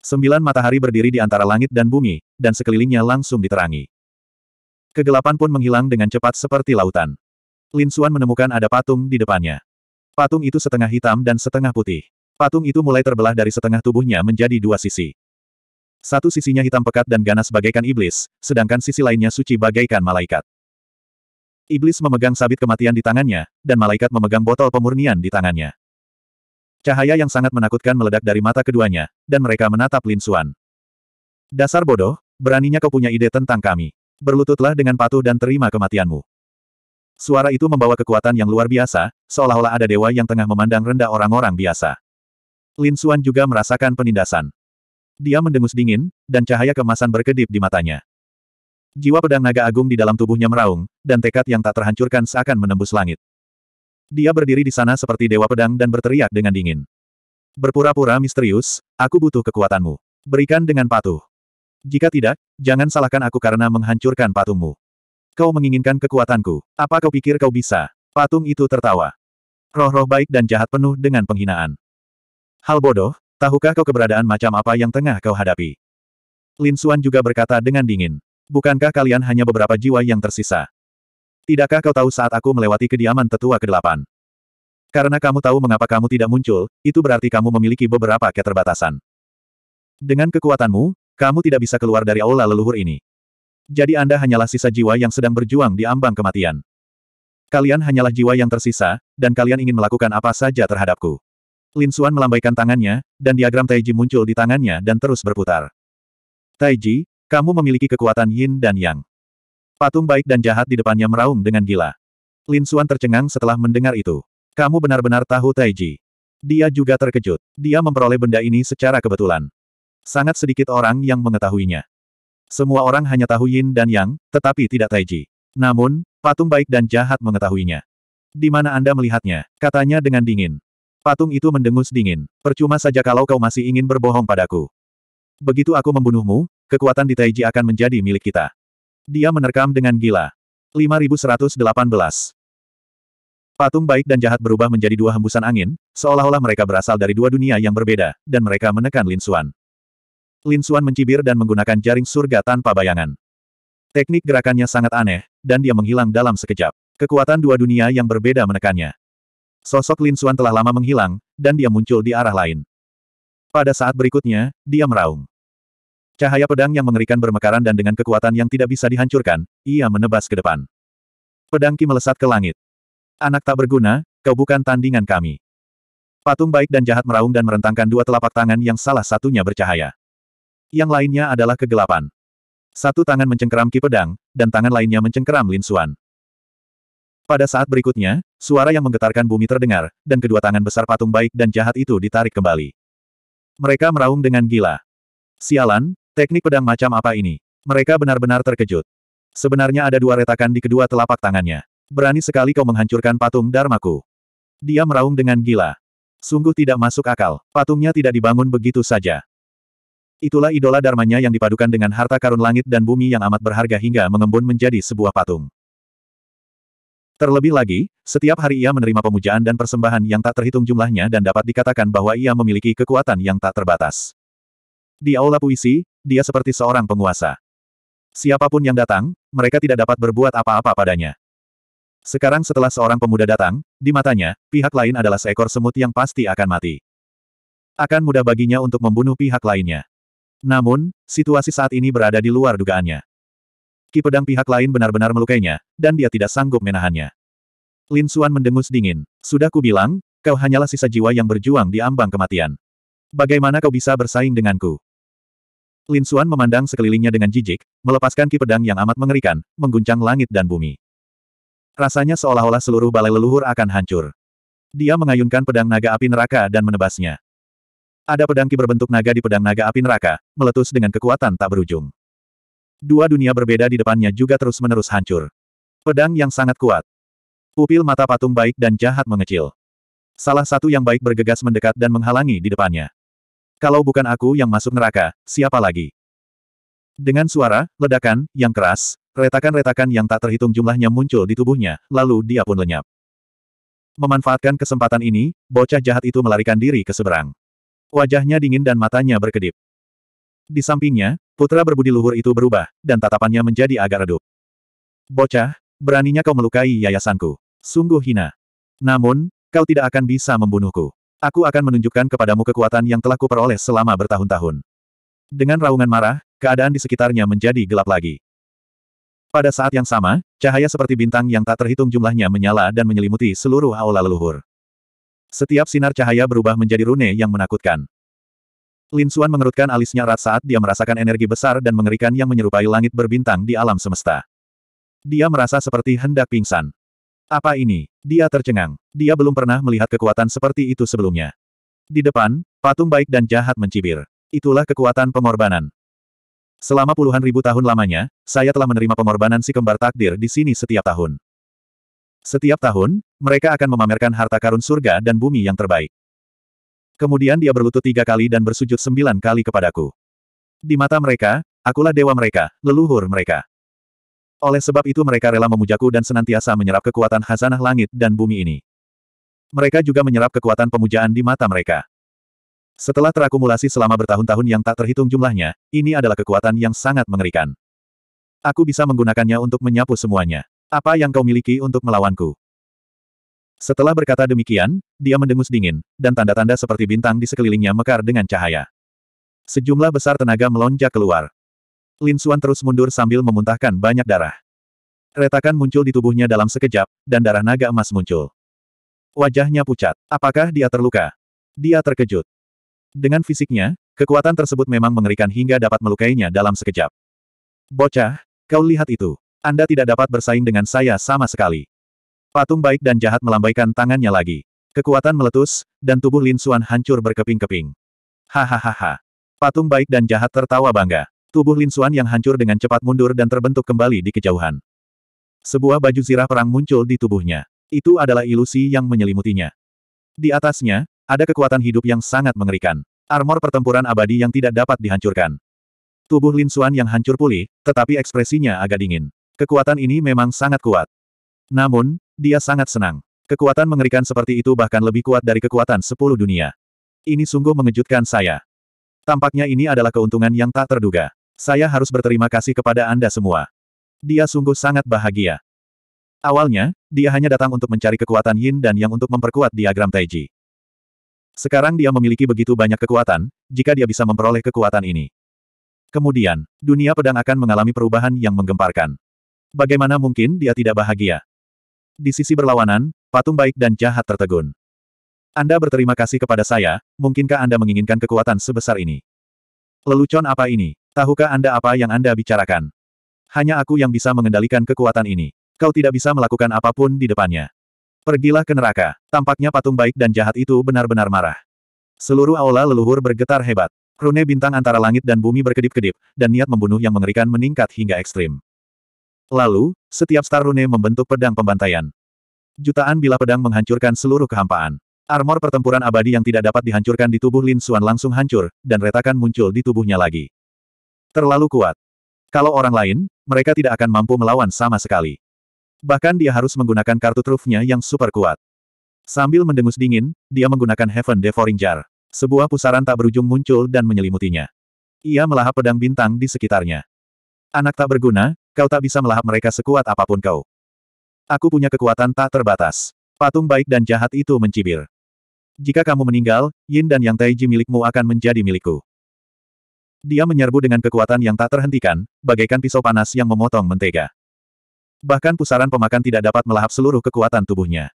[SPEAKER 1] Sembilan matahari berdiri di antara langit dan bumi, dan sekelilingnya langsung diterangi. Kegelapan pun menghilang dengan cepat seperti lautan. Lin Xuan menemukan ada patung di depannya. Patung itu setengah hitam dan setengah putih. Patung itu mulai terbelah dari setengah tubuhnya menjadi dua sisi. Satu sisinya hitam pekat dan ganas bagaikan iblis, sedangkan sisi lainnya suci bagaikan malaikat. Iblis memegang sabit kematian di tangannya, dan malaikat memegang botol pemurnian di tangannya. Cahaya yang sangat menakutkan meledak dari mata keduanya, dan mereka menatap Lin Xuan. Dasar bodoh, beraninya kau punya ide tentang kami. Berlututlah dengan patuh dan terima kematianmu. Suara itu membawa kekuatan yang luar biasa, seolah-olah ada dewa yang tengah memandang rendah orang-orang biasa. Lin Xuan juga merasakan penindasan. Dia mendengus dingin, dan cahaya kemasan berkedip di matanya. Jiwa pedang naga agung di dalam tubuhnya meraung, dan tekad yang tak terhancurkan seakan menembus langit. Dia berdiri di sana seperti dewa pedang dan berteriak dengan dingin. Berpura-pura misterius, aku butuh kekuatanmu. Berikan dengan patuh. Jika tidak, jangan salahkan aku karena menghancurkan patungmu. Kau menginginkan kekuatanku. Apa kau pikir kau bisa? Patung itu tertawa. Roh-roh baik dan jahat penuh dengan penghinaan. Hal bodoh, tahukah kau keberadaan macam apa yang tengah kau hadapi? Lin Xuan juga berkata dengan dingin. Bukankah kalian hanya beberapa jiwa yang tersisa? Tidakkah kau tahu saat aku melewati kediaman tetua ke-8? Karena kamu tahu mengapa kamu tidak muncul, itu berarti kamu memiliki beberapa keterbatasan. Dengan kekuatanmu, kamu tidak bisa keluar dari aula leluhur ini jadi Anda hanyalah sisa jiwa yang sedang berjuang di ambang kematian. Kalian hanyalah jiwa yang tersisa, dan kalian ingin melakukan apa saja terhadapku. Lin Xuan melambaikan tangannya, dan diagram Taiji muncul di tangannya dan terus berputar. Taiji, kamu memiliki kekuatan yin dan yang. Patung baik dan jahat di depannya meraung dengan gila. Lin Xuan tercengang setelah mendengar itu. Kamu benar-benar tahu Taiji. Dia juga terkejut. Dia memperoleh benda ini secara kebetulan. Sangat sedikit orang yang mengetahuinya. Semua orang hanya tahu Yin dan Yang, tetapi tidak Taiji. Namun, patung baik dan jahat mengetahuinya. Di mana Anda melihatnya? Katanya dengan dingin. Patung itu mendengus dingin. Percuma saja kalau kau masih ingin berbohong padaku. Begitu aku membunuhmu, kekuatan di Taiji akan menjadi milik kita. Dia menerkam dengan gila. 5118 Patung baik dan jahat berubah menjadi dua hembusan angin, seolah-olah mereka berasal dari dua dunia yang berbeda, dan mereka menekan Lin Suan. Lin Xuan mencibir dan menggunakan jaring surga tanpa bayangan. Teknik gerakannya sangat aneh, dan dia menghilang dalam sekejap. Kekuatan dua dunia yang berbeda menekannya. Sosok Lin Xuan telah lama menghilang, dan dia muncul di arah lain. Pada saat berikutnya, dia meraung. Cahaya pedang yang mengerikan bermekaran dan dengan kekuatan yang tidak bisa dihancurkan, ia menebas ke depan. Pedang Ki melesat ke langit. Anak tak berguna, kau bukan tandingan kami. Patung baik dan jahat meraung dan merentangkan dua telapak tangan yang salah satunya bercahaya yang lainnya adalah kegelapan. Satu tangan mencengkeram Ki Pedang, dan tangan lainnya mencengkeram Lin Xuan. Pada saat berikutnya, suara yang menggetarkan bumi terdengar, dan kedua tangan besar patung baik dan jahat itu ditarik kembali. Mereka meraung dengan gila. Sialan, teknik pedang macam apa ini? Mereka benar-benar terkejut. Sebenarnya ada dua retakan di kedua telapak tangannya. Berani sekali kau menghancurkan patung Dharmaku. Dia meraung dengan gila. Sungguh tidak masuk akal, patungnya tidak dibangun begitu saja. Itulah idola Darmanya yang dipadukan dengan harta karun langit dan bumi yang amat berharga hingga mengembun menjadi sebuah patung. Terlebih lagi, setiap hari ia menerima pemujaan dan persembahan yang tak terhitung jumlahnya dan dapat dikatakan bahwa ia memiliki kekuatan yang tak terbatas. Di aula puisi, dia seperti seorang penguasa. Siapapun yang datang, mereka tidak dapat berbuat apa-apa padanya. Sekarang setelah seorang pemuda datang, di matanya, pihak lain adalah seekor semut yang pasti akan mati. Akan mudah baginya untuk membunuh pihak lainnya. Namun, situasi saat ini berada di luar dugaannya. Ki pedang pihak lain benar-benar melukainya, dan dia tidak sanggup menahannya. Lin Xuan mendengus dingin. Sudah kubilang, kau hanyalah sisa jiwa yang berjuang di ambang kematian. Bagaimana kau bisa bersaing denganku? Lin Xuan memandang sekelilingnya dengan jijik, melepaskan ki pedang yang amat mengerikan, mengguncang langit dan bumi. Rasanya seolah-olah seluruh balai leluhur akan hancur. Dia mengayunkan pedang naga api neraka dan menebasnya. Ada pedang ki berbentuk naga di pedang naga api neraka, meletus dengan kekuatan tak berujung. Dua dunia berbeda di depannya juga terus-menerus hancur. Pedang yang sangat kuat. Pupil mata patung baik dan jahat mengecil. Salah satu yang baik bergegas mendekat dan menghalangi di depannya. Kalau bukan aku yang masuk neraka, siapa lagi? Dengan suara, ledakan, yang keras, retakan-retakan yang tak terhitung jumlahnya muncul di tubuhnya, lalu dia pun lenyap. Memanfaatkan kesempatan ini, bocah jahat itu melarikan diri ke seberang. Wajahnya dingin dan matanya berkedip. Di sampingnya, putra berbudi luhur itu berubah, dan tatapannya menjadi agak redup. Bocah, beraninya kau melukai yayasanku. Sungguh hina. Namun, kau tidak akan bisa membunuhku. Aku akan menunjukkan kepadamu kekuatan yang telah kuperoleh selama bertahun-tahun. Dengan raungan marah, keadaan di sekitarnya menjadi gelap lagi. Pada saat yang sama, cahaya seperti bintang yang tak terhitung jumlahnya menyala dan menyelimuti seluruh aula leluhur. Setiap sinar cahaya berubah menjadi rune yang menakutkan. Lin Xuan mengerutkan alisnya erat saat dia merasakan energi besar dan mengerikan yang menyerupai langit berbintang di alam semesta. Dia merasa seperti hendak pingsan. Apa ini? Dia tercengang. Dia belum pernah melihat kekuatan seperti itu sebelumnya. Di depan, patung baik dan jahat mencibir. Itulah kekuatan pengorbanan. Selama puluhan ribu tahun lamanya, saya telah menerima pengorbanan si kembar takdir di sini setiap tahun. Setiap tahun, mereka akan memamerkan harta karun surga dan bumi yang terbaik. Kemudian dia berlutut tiga kali dan bersujud sembilan kali kepadaku. Di mata mereka, akulah dewa mereka, leluhur mereka. Oleh sebab itu mereka rela memujaku dan senantiasa menyerap kekuatan hazanah langit dan bumi ini. Mereka juga menyerap kekuatan pemujaan di mata mereka. Setelah terakumulasi selama bertahun-tahun yang tak terhitung jumlahnya, ini adalah kekuatan yang sangat mengerikan. Aku bisa menggunakannya untuk menyapu semuanya. Apa yang kau miliki untuk melawanku? Setelah berkata demikian, dia mendengus dingin, dan tanda-tanda seperti bintang di sekelilingnya mekar dengan cahaya. Sejumlah besar tenaga melonjak keluar. Lin Xuan terus mundur sambil memuntahkan banyak darah. Retakan muncul di tubuhnya dalam sekejap, dan darah naga emas muncul. Wajahnya pucat. Apakah dia terluka? Dia terkejut. Dengan fisiknya, kekuatan tersebut memang mengerikan hingga dapat melukainya dalam sekejap. Bocah, kau lihat itu. Anda tidak dapat bersaing dengan saya sama sekali. Patung baik dan jahat melambaikan tangannya lagi. Kekuatan meletus, dan tubuh Lin Suan hancur berkeping-keping. Hahaha. Patung baik dan jahat tertawa bangga. Tubuh Lin Suan yang hancur dengan cepat mundur dan terbentuk kembali di kejauhan. Sebuah baju zirah perang muncul di tubuhnya. Itu adalah ilusi yang menyelimutinya. Di atasnya, ada kekuatan hidup yang sangat mengerikan. Armor pertempuran abadi yang tidak dapat dihancurkan. Tubuh Lin Suan yang hancur pulih, tetapi ekspresinya agak dingin. Kekuatan ini memang sangat kuat. Namun, dia sangat senang. Kekuatan mengerikan seperti itu bahkan lebih kuat dari kekuatan sepuluh dunia. Ini sungguh mengejutkan saya. Tampaknya ini adalah keuntungan yang tak terduga. Saya harus berterima kasih kepada Anda semua. Dia sungguh sangat bahagia. Awalnya, dia hanya datang untuk mencari kekuatan yin dan yang untuk memperkuat diagram Taiji. Sekarang dia memiliki begitu banyak kekuatan, jika dia bisa memperoleh kekuatan ini. Kemudian, dunia pedang akan mengalami perubahan yang menggemparkan. Bagaimana mungkin dia tidak bahagia? Di sisi berlawanan, patung baik dan jahat tertegun. Anda berterima kasih kepada saya, mungkinkah Anda menginginkan kekuatan sebesar ini? Lelucon apa ini? Tahukah Anda apa yang Anda bicarakan? Hanya aku yang bisa mengendalikan kekuatan ini. Kau tidak bisa melakukan apapun di depannya. Pergilah ke neraka. Tampaknya patung baik dan jahat itu benar-benar marah. Seluruh aula leluhur bergetar hebat. Rune bintang antara langit dan bumi berkedip-kedip, dan niat membunuh yang mengerikan meningkat hingga ekstrim. Lalu, setiap star rune membentuk pedang pembantaian. Jutaan bila pedang menghancurkan seluruh kehampaan. Armor pertempuran abadi yang tidak dapat dihancurkan di tubuh Lin Xuan langsung hancur, dan retakan muncul di tubuhnya lagi. Terlalu kuat. Kalau orang lain, mereka tidak akan mampu melawan sama sekali. Bahkan dia harus menggunakan kartu trufnya yang super kuat. Sambil mendengus dingin, dia menggunakan Heaven Devouring Jar. Sebuah pusaran tak berujung muncul dan menyelimutinya. Ia melahap pedang bintang di sekitarnya. Anak tak berguna, Kau tak bisa melahap mereka sekuat apapun kau. Aku punya kekuatan tak terbatas. Patung baik dan jahat itu mencibir. Jika kamu meninggal, Yin dan Yang Taiji milikmu akan menjadi milikku. Dia menyerbu dengan kekuatan yang tak terhentikan, bagaikan pisau panas yang memotong mentega. Bahkan pusaran pemakan tidak dapat melahap seluruh kekuatan tubuhnya.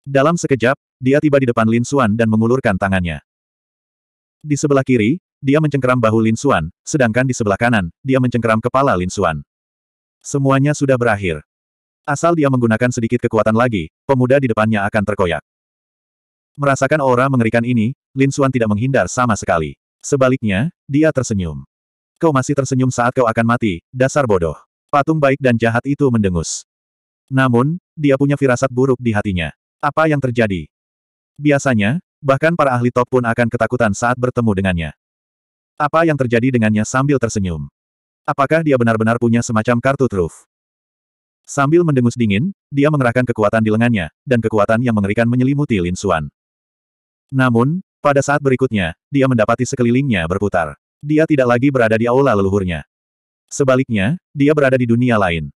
[SPEAKER 1] Dalam sekejap, dia tiba di depan Lin Xuan dan mengulurkan tangannya. Di sebelah kiri, dia mencengkeram bahu Lin Xuan, sedangkan di sebelah kanan, dia mencengkeram kepala Lin Xuan. Semuanya sudah berakhir. Asal dia menggunakan sedikit kekuatan lagi, pemuda di depannya akan terkoyak. Merasakan aura mengerikan ini, Lin Suan tidak menghindar sama sekali. Sebaliknya, dia tersenyum. Kau masih tersenyum saat kau akan mati, dasar bodoh. Patung baik dan jahat itu mendengus. Namun, dia punya firasat buruk di hatinya. Apa yang terjadi? Biasanya, bahkan para ahli top pun akan ketakutan saat bertemu dengannya. Apa yang terjadi dengannya sambil tersenyum? Apakah dia benar-benar punya semacam kartu truf? Sambil mendengus dingin, dia mengerahkan kekuatan di lengannya, dan kekuatan yang mengerikan menyelimuti Lin Xuan. Namun, pada saat berikutnya, dia mendapati sekelilingnya berputar. Dia tidak lagi berada di aula leluhurnya. Sebaliknya, dia berada di dunia lain.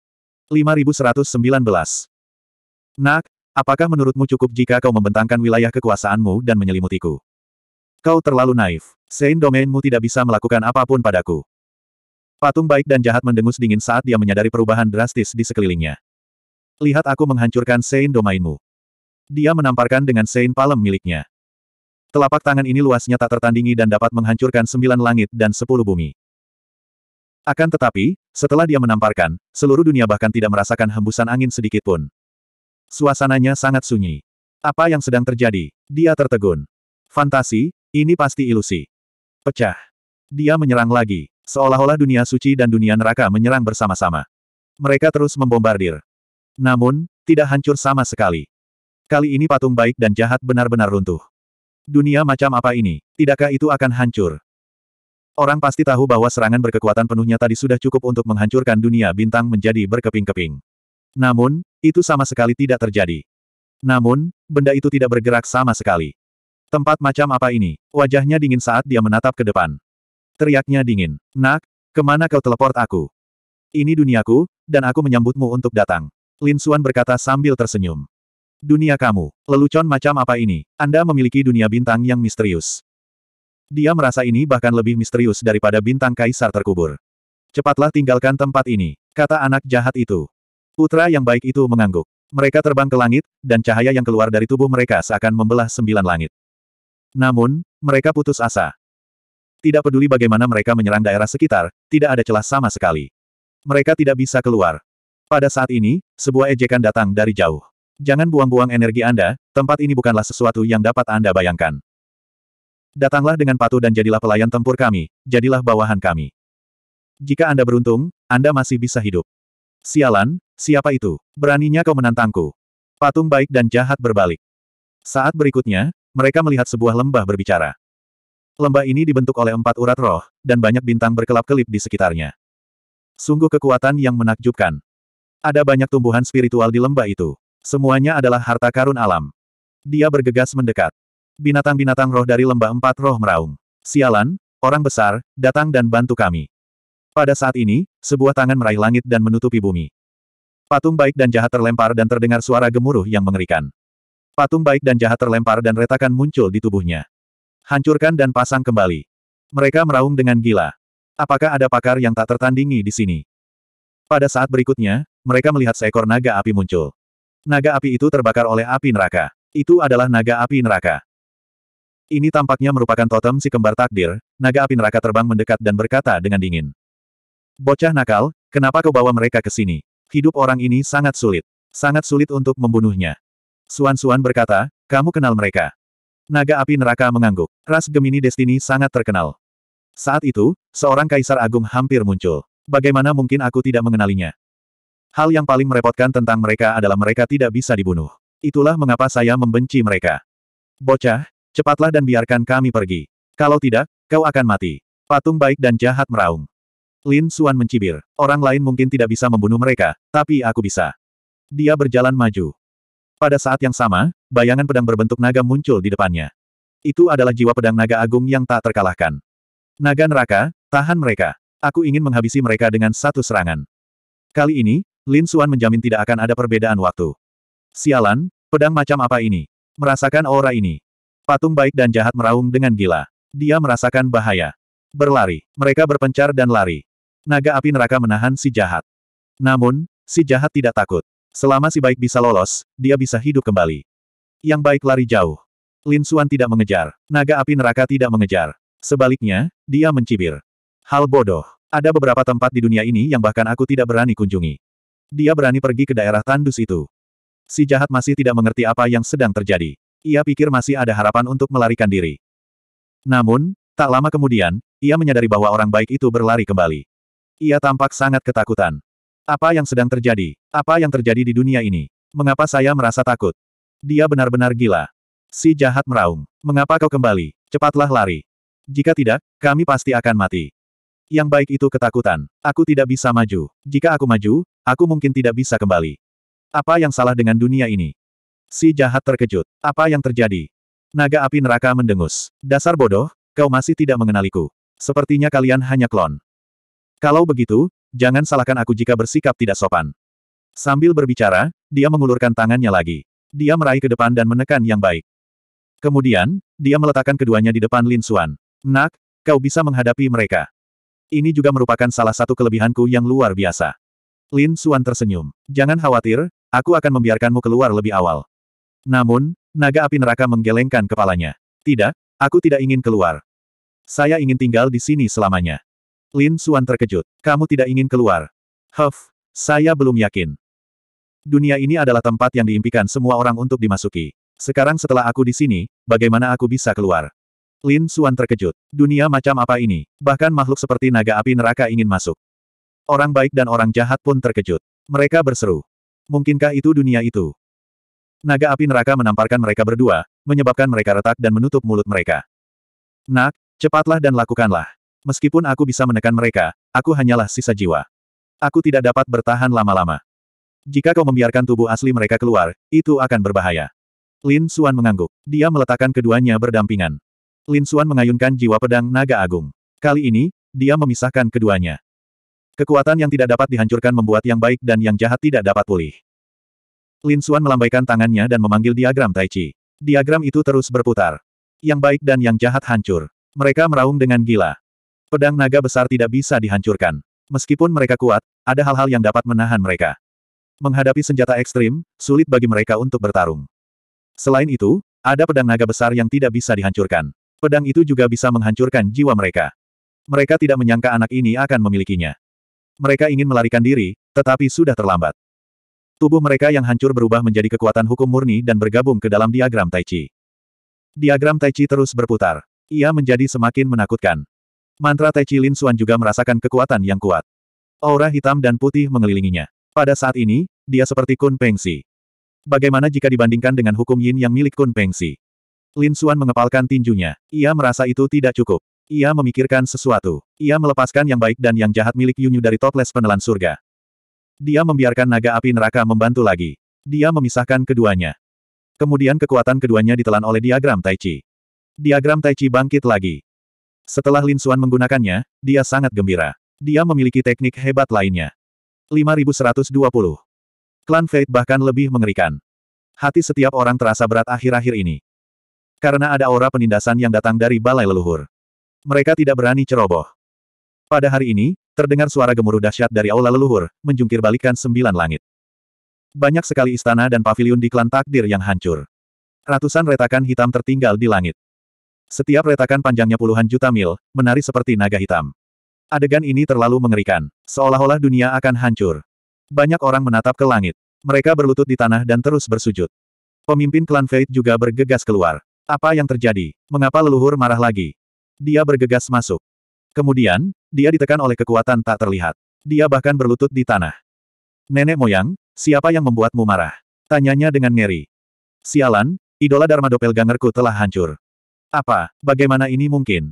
[SPEAKER 1] 5119. Nak, apakah menurutmu cukup jika kau membentangkan wilayah kekuasaanmu dan menyelimutiku? Kau terlalu naif. Sein domainmu tidak bisa melakukan apapun padaku. Patung baik dan jahat mendengus dingin saat dia menyadari perubahan drastis di sekelilingnya. Lihat aku menghancurkan sein domainmu. Dia menamparkan dengan sein palem miliknya. Telapak tangan ini luasnya tak tertandingi dan dapat menghancurkan sembilan langit dan sepuluh bumi. Akan tetapi, setelah dia menamparkan, seluruh dunia bahkan tidak merasakan hembusan angin sedikit pun. Suasananya sangat sunyi. Apa yang sedang terjadi? Dia tertegun. Fantasi, ini pasti ilusi. Pecah. Dia menyerang lagi. Seolah-olah dunia suci dan dunia neraka menyerang bersama-sama. Mereka terus membombardir. Namun, tidak hancur sama sekali. Kali ini patung baik dan jahat benar-benar runtuh. Dunia macam apa ini? Tidakkah itu akan hancur? Orang pasti tahu bahwa serangan berkekuatan penuhnya tadi sudah cukup untuk menghancurkan dunia bintang menjadi berkeping-keping. Namun, itu sama sekali tidak terjadi. Namun, benda itu tidak bergerak sama sekali. Tempat macam apa ini? Wajahnya dingin saat dia menatap ke depan. Teriaknya dingin. Nak, kemana kau teleport aku? Ini duniaku, dan aku menyambutmu untuk datang. Lin Xuan berkata sambil tersenyum. Dunia kamu, lelucon macam apa ini? Anda memiliki dunia bintang yang misterius. Dia merasa ini bahkan lebih misterius daripada bintang kaisar terkubur. Cepatlah tinggalkan tempat ini, kata anak jahat itu. Putra yang baik itu mengangguk. Mereka terbang ke langit, dan cahaya yang keluar dari tubuh mereka seakan membelah sembilan langit. Namun, mereka putus asa. Tidak peduli bagaimana mereka menyerang daerah sekitar, tidak ada celah sama sekali. Mereka tidak bisa keluar. Pada saat ini, sebuah ejekan datang dari jauh. Jangan buang-buang energi Anda, tempat ini bukanlah sesuatu yang dapat Anda bayangkan. Datanglah dengan patuh dan jadilah pelayan tempur kami, jadilah bawahan kami. Jika Anda beruntung, Anda masih bisa hidup. Sialan, siapa itu? Beraninya kau menantangku. Patung baik dan jahat berbalik. Saat berikutnya, mereka melihat sebuah lembah berbicara. Lembah ini dibentuk oleh empat urat roh, dan banyak bintang berkelap-kelip di sekitarnya. Sungguh kekuatan yang menakjubkan. Ada banyak tumbuhan spiritual di lembah itu. Semuanya adalah harta karun alam. Dia bergegas mendekat. Binatang-binatang roh dari lembah empat roh meraung. Sialan, orang besar, datang dan bantu kami. Pada saat ini, sebuah tangan meraih langit dan menutupi bumi. Patung baik dan jahat terlempar dan terdengar suara gemuruh yang mengerikan. Patung baik dan jahat terlempar dan retakan muncul di tubuhnya. Hancurkan dan pasang kembali. Mereka meraung dengan gila. Apakah ada pakar yang tak tertandingi di sini? Pada saat berikutnya, mereka melihat seekor naga api muncul. Naga api itu terbakar oleh api neraka. Itu adalah naga api neraka. Ini tampaknya merupakan totem si kembar takdir, naga api neraka terbang mendekat dan berkata dengan dingin. Bocah nakal, kenapa kau bawa mereka ke sini? Hidup orang ini sangat sulit. Sangat sulit untuk membunuhnya. Suan-Suan berkata, kamu kenal mereka. Naga api neraka mengangguk. Ras Gemini Destiny sangat terkenal. Saat itu, seorang kaisar agung hampir muncul. Bagaimana mungkin aku tidak mengenalinya? Hal yang paling merepotkan tentang mereka adalah mereka tidak bisa dibunuh. Itulah mengapa saya membenci mereka. Bocah, cepatlah dan biarkan kami pergi. Kalau tidak, kau akan mati. Patung baik dan jahat meraung. Lin Suan mencibir. Orang lain mungkin tidak bisa membunuh mereka, tapi aku bisa. Dia berjalan maju. Pada saat yang sama, bayangan pedang berbentuk naga muncul di depannya. Itu adalah jiwa pedang naga agung yang tak terkalahkan. Naga neraka, tahan mereka. Aku ingin menghabisi mereka dengan satu serangan. Kali ini, Lin Suan menjamin tidak akan ada perbedaan waktu. Sialan, pedang macam apa ini? Merasakan aura ini. Patung baik dan jahat meraung dengan gila. Dia merasakan bahaya. Berlari. Mereka berpencar dan lari. Naga api neraka menahan si jahat. Namun, si jahat tidak takut. Selama si baik bisa lolos, dia bisa hidup kembali. Yang baik lari jauh. Lin Xuan tidak mengejar. Naga api neraka tidak mengejar. Sebaliknya, dia mencibir. Hal bodoh. Ada beberapa tempat di dunia ini yang bahkan aku tidak berani kunjungi. Dia berani pergi ke daerah tandus itu. Si jahat masih tidak mengerti apa yang sedang terjadi. Ia pikir masih ada harapan untuk melarikan diri. Namun, tak lama kemudian, ia menyadari bahwa orang baik itu berlari kembali. Ia tampak sangat ketakutan. Apa yang sedang terjadi? Apa yang terjadi di dunia ini? Mengapa saya merasa takut? Dia benar-benar gila. Si jahat meraung. Mengapa kau kembali? Cepatlah lari. Jika tidak, kami pasti akan mati. Yang baik itu ketakutan. Aku tidak bisa maju. Jika aku maju, aku mungkin tidak bisa kembali. Apa yang salah dengan dunia ini? Si jahat terkejut. Apa yang terjadi? Naga api neraka mendengus. Dasar bodoh, kau masih tidak mengenaliku. Sepertinya kalian hanya klon. Kalau begitu, Jangan salahkan aku jika bersikap tidak sopan. Sambil berbicara, dia mengulurkan tangannya lagi. Dia meraih ke depan dan menekan yang baik. Kemudian, dia meletakkan keduanya di depan Lin Suan. Nak, kau bisa menghadapi mereka. Ini juga merupakan salah satu kelebihanku yang luar biasa. Lin Suan tersenyum. Jangan khawatir, aku akan membiarkanmu keluar lebih awal. Namun, naga api neraka menggelengkan kepalanya. Tidak, aku tidak ingin keluar. Saya ingin tinggal di sini selamanya. Lin Suan terkejut. Kamu tidak ingin keluar. Huff, saya belum yakin. Dunia ini adalah tempat yang diimpikan semua orang untuk dimasuki. Sekarang setelah aku di sini, bagaimana aku bisa keluar? Lin Suan terkejut. Dunia macam apa ini? Bahkan makhluk seperti naga api neraka ingin masuk. Orang baik dan orang jahat pun terkejut. Mereka berseru. Mungkinkah itu dunia itu? Naga api neraka menamparkan mereka berdua, menyebabkan mereka retak dan menutup mulut mereka. Nak, cepatlah dan lakukanlah. Meskipun aku bisa menekan mereka, aku hanyalah sisa jiwa. Aku tidak dapat bertahan lama-lama. Jika kau membiarkan tubuh asli mereka keluar, itu akan berbahaya. Lin Suan mengangguk. Dia meletakkan keduanya berdampingan. Lin Suan mengayunkan jiwa pedang naga agung. Kali ini, dia memisahkan keduanya. Kekuatan yang tidak dapat dihancurkan membuat yang baik dan yang jahat tidak dapat pulih. Lin Suan melambaikan tangannya dan memanggil diagram Tai Chi. Diagram itu terus berputar. Yang baik dan yang jahat hancur. Mereka meraung dengan gila. Pedang naga besar tidak bisa dihancurkan. Meskipun mereka kuat, ada hal-hal yang dapat menahan mereka. Menghadapi senjata ekstrim, sulit bagi mereka untuk bertarung. Selain itu, ada pedang naga besar yang tidak bisa dihancurkan. Pedang itu juga bisa menghancurkan jiwa mereka. Mereka tidak menyangka anak ini akan memilikinya. Mereka ingin melarikan diri, tetapi sudah terlambat. Tubuh mereka yang hancur berubah menjadi kekuatan hukum murni dan bergabung ke dalam diagram Tai Chi. Diagram Tai Chi terus berputar. Ia menjadi semakin menakutkan. Mantra Tai Chi Lin Xuan juga merasakan kekuatan yang kuat. Aura hitam dan putih mengelilinginya. Pada saat ini, dia seperti Kun Peng Si. Bagaimana jika dibandingkan dengan hukum yin yang milik Kun Peng Si? Lin Xuan mengepalkan tinjunya. Ia merasa itu tidak cukup. Ia memikirkan sesuatu. Ia melepaskan yang baik dan yang jahat milik Yunyu dari toples penelan surga. Dia membiarkan naga api neraka membantu lagi. Dia memisahkan keduanya. Kemudian kekuatan keduanya ditelan oleh diagram Tai Chi. Diagram Tai Chi bangkit lagi. Setelah Lin Xuan menggunakannya, dia sangat gembira. Dia memiliki teknik hebat lainnya. 5120. Klan Fate bahkan lebih mengerikan. Hati setiap orang terasa berat akhir-akhir ini. Karena ada aura penindasan yang datang dari balai leluhur. Mereka tidak berani ceroboh. Pada hari ini, terdengar suara gemuruh dahsyat dari aula leluhur, menjungkir balikan sembilan langit. Banyak sekali istana dan pavilion di klan takdir yang hancur. Ratusan retakan hitam tertinggal di langit. Setiap retakan panjangnya puluhan juta mil, menari seperti naga hitam. Adegan ini terlalu mengerikan. Seolah-olah dunia akan hancur. Banyak orang menatap ke langit. Mereka berlutut di tanah dan terus bersujud. Pemimpin klan Fate juga bergegas keluar. Apa yang terjadi? Mengapa leluhur marah lagi? Dia bergegas masuk. Kemudian, dia ditekan oleh kekuatan tak terlihat. Dia bahkan berlutut di tanah. Nenek moyang, siapa yang membuatmu marah? Tanyanya dengan ngeri. Sialan, idola Dharma Doppelgangerku telah hancur. Apa, bagaimana ini mungkin?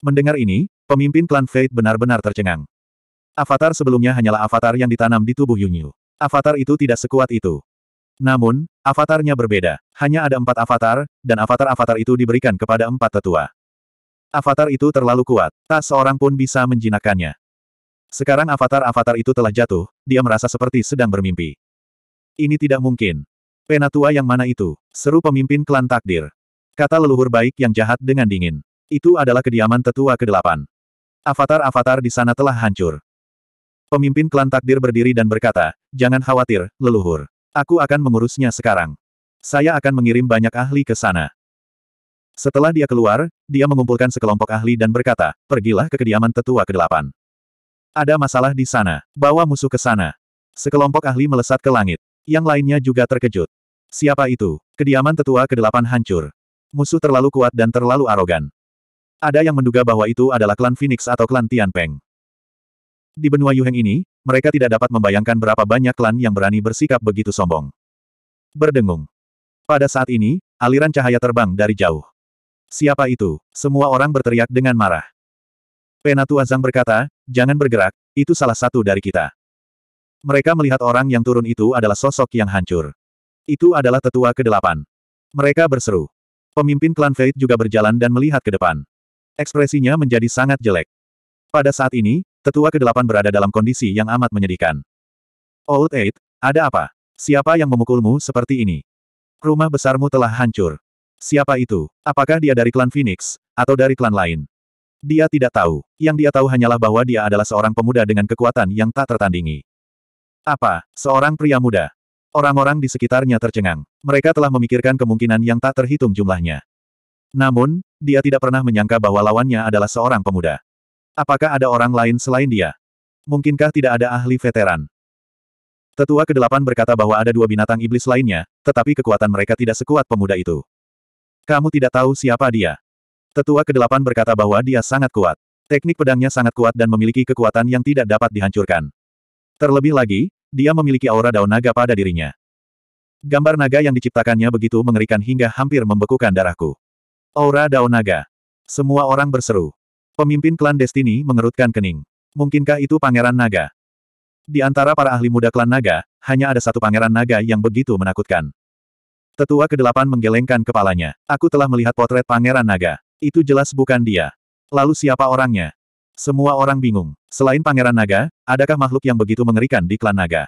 [SPEAKER 1] Mendengar ini, pemimpin klan Fate benar-benar tercengang. Avatar sebelumnya hanyalah avatar yang ditanam di tubuh Yunyu. Avatar itu tidak sekuat itu. Namun, avatarnya berbeda. Hanya ada empat avatar, dan avatar-avatar itu diberikan kepada empat tetua. Avatar itu terlalu kuat, tak seorang pun bisa menjinakkannya. Sekarang avatar-avatar itu telah jatuh, dia merasa seperti sedang bermimpi. Ini tidak mungkin. Penatua yang mana itu? Seru pemimpin klan takdir. Kata leluhur baik yang jahat dengan dingin. Itu adalah kediaman tetua ke-8. Avatar-avatar di sana telah hancur. Pemimpin klan takdir berdiri dan berkata, Jangan khawatir, leluhur. Aku akan mengurusnya sekarang. Saya akan mengirim banyak ahli ke sana. Setelah dia keluar, dia mengumpulkan sekelompok ahli dan berkata, Pergilah ke kediaman tetua ke-8. Ada masalah di sana. Bawa musuh ke sana. Sekelompok ahli melesat ke langit. Yang lainnya juga terkejut. Siapa itu? Kediaman tetua ke-8 hancur. Musuh terlalu kuat dan terlalu arogan. Ada yang menduga bahwa itu adalah klan Phoenix atau klan Tianpeng. Di benua Yuheng ini, mereka tidak dapat membayangkan berapa banyak klan yang berani bersikap begitu sombong. Berdengung. Pada saat ini, aliran cahaya terbang dari jauh. Siapa itu? Semua orang berteriak dengan marah. Penatua Zhang berkata, jangan bergerak, itu salah satu dari kita. Mereka melihat orang yang turun itu adalah sosok yang hancur. Itu adalah tetua ke-8. Mereka berseru. Pemimpin klan Fate juga berjalan dan melihat ke depan. Ekspresinya menjadi sangat jelek. Pada saat ini, tetua ke-8 berada dalam kondisi yang amat menyedihkan. Old Eight, ada apa? Siapa yang memukulmu seperti ini? Rumah besarmu telah hancur. Siapa itu? Apakah dia dari klan Phoenix, atau dari klan lain? Dia tidak tahu. Yang dia tahu hanyalah bahwa dia adalah seorang pemuda dengan kekuatan yang tak tertandingi. Apa, seorang pria muda? Orang-orang di sekitarnya tercengang. Mereka telah memikirkan kemungkinan yang tak terhitung jumlahnya. Namun, dia tidak pernah menyangka bahwa lawannya adalah seorang pemuda. Apakah ada orang lain selain dia? Mungkinkah tidak ada ahli veteran? Tetua kedelapan berkata bahwa ada dua binatang iblis lainnya, tetapi kekuatan mereka tidak sekuat pemuda itu. Kamu tidak tahu siapa dia. Tetua kedelapan berkata bahwa dia sangat kuat. Teknik pedangnya sangat kuat dan memiliki kekuatan yang tidak dapat dihancurkan. Terlebih lagi, dia memiliki aura daun naga pada dirinya. Gambar naga yang diciptakannya begitu mengerikan hingga hampir membekukan darahku. Aura daun naga. Semua orang berseru. Pemimpin klan Destiny mengerutkan kening. Mungkinkah itu pangeran naga? Di antara para ahli muda klan naga, hanya ada satu pangeran naga yang begitu menakutkan. Tetua kedelapan menggelengkan kepalanya. Aku telah melihat potret pangeran naga. Itu jelas bukan dia. Lalu siapa orangnya? Semua orang bingung. Selain Pangeran Naga, adakah makhluk yang begitu mengerikan di klan Naga?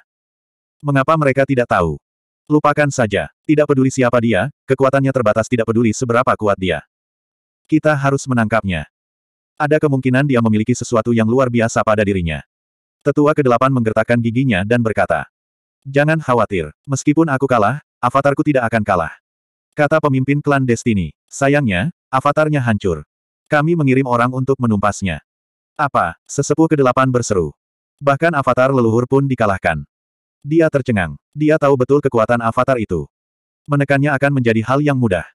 [SPEAKER 1] Mengapa mereka tidak tahu? Lupakan saja. Tidak peduli siapa dia, kekuatannya terbatas tidak peduli seberapa kuat dia. Kita harus menangkapnya. Ada kemungkinan dia memiliki sesuatu yang luar biasa pada dirinya. Tetua kedelapan menggertakkan giginya dan berkata, Jangan khawatir, meskipun aku kalah, avatarku tidak akan kalah. Kata pemimpin klan Destiny. Sayangnya, avatarnya hancur. Kami mengirim orang untuk menumpasnya. Apa? Sesepuh kedelapan berseru. Bahkan avatar leluhur pun dikalahkan. Dia tercengang. Dia tahu betul kekuatan avatar itu. Menekannya akan menjadi hal yang mudah.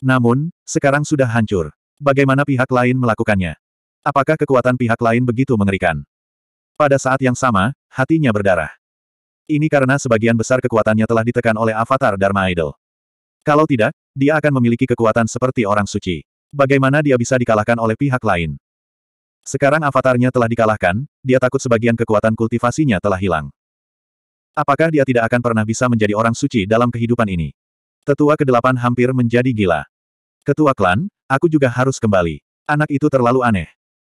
[SPEAKER 1] Namun, sekarang sudah hancur. Bagaimana pihak lain melakukannya? Apakah kekuatan pihak lain begitu mengerikan? Pada saat yang sama, hatinya berdarah. Ini karena sebagian besar kekuatannya telah ditekan oleh avatar Dharma Idol. Kalau tidak, dia akan memiliki kekuatan seperti orang suci. Bagaimana dia bisa dikalahkan oleh pihak lain? Sekarang avatarnya telah dikalahkan, dia takut sebagian kekuatan kultivasinya telah hilang. Apakah dia tidak akan pernah bisa menjadi orang suci dalam kehidupan ini? Tetua kedelapan hampir menjadi gila. Ketua klan, aku juga harus kembali. Anak itu terlalu aneh.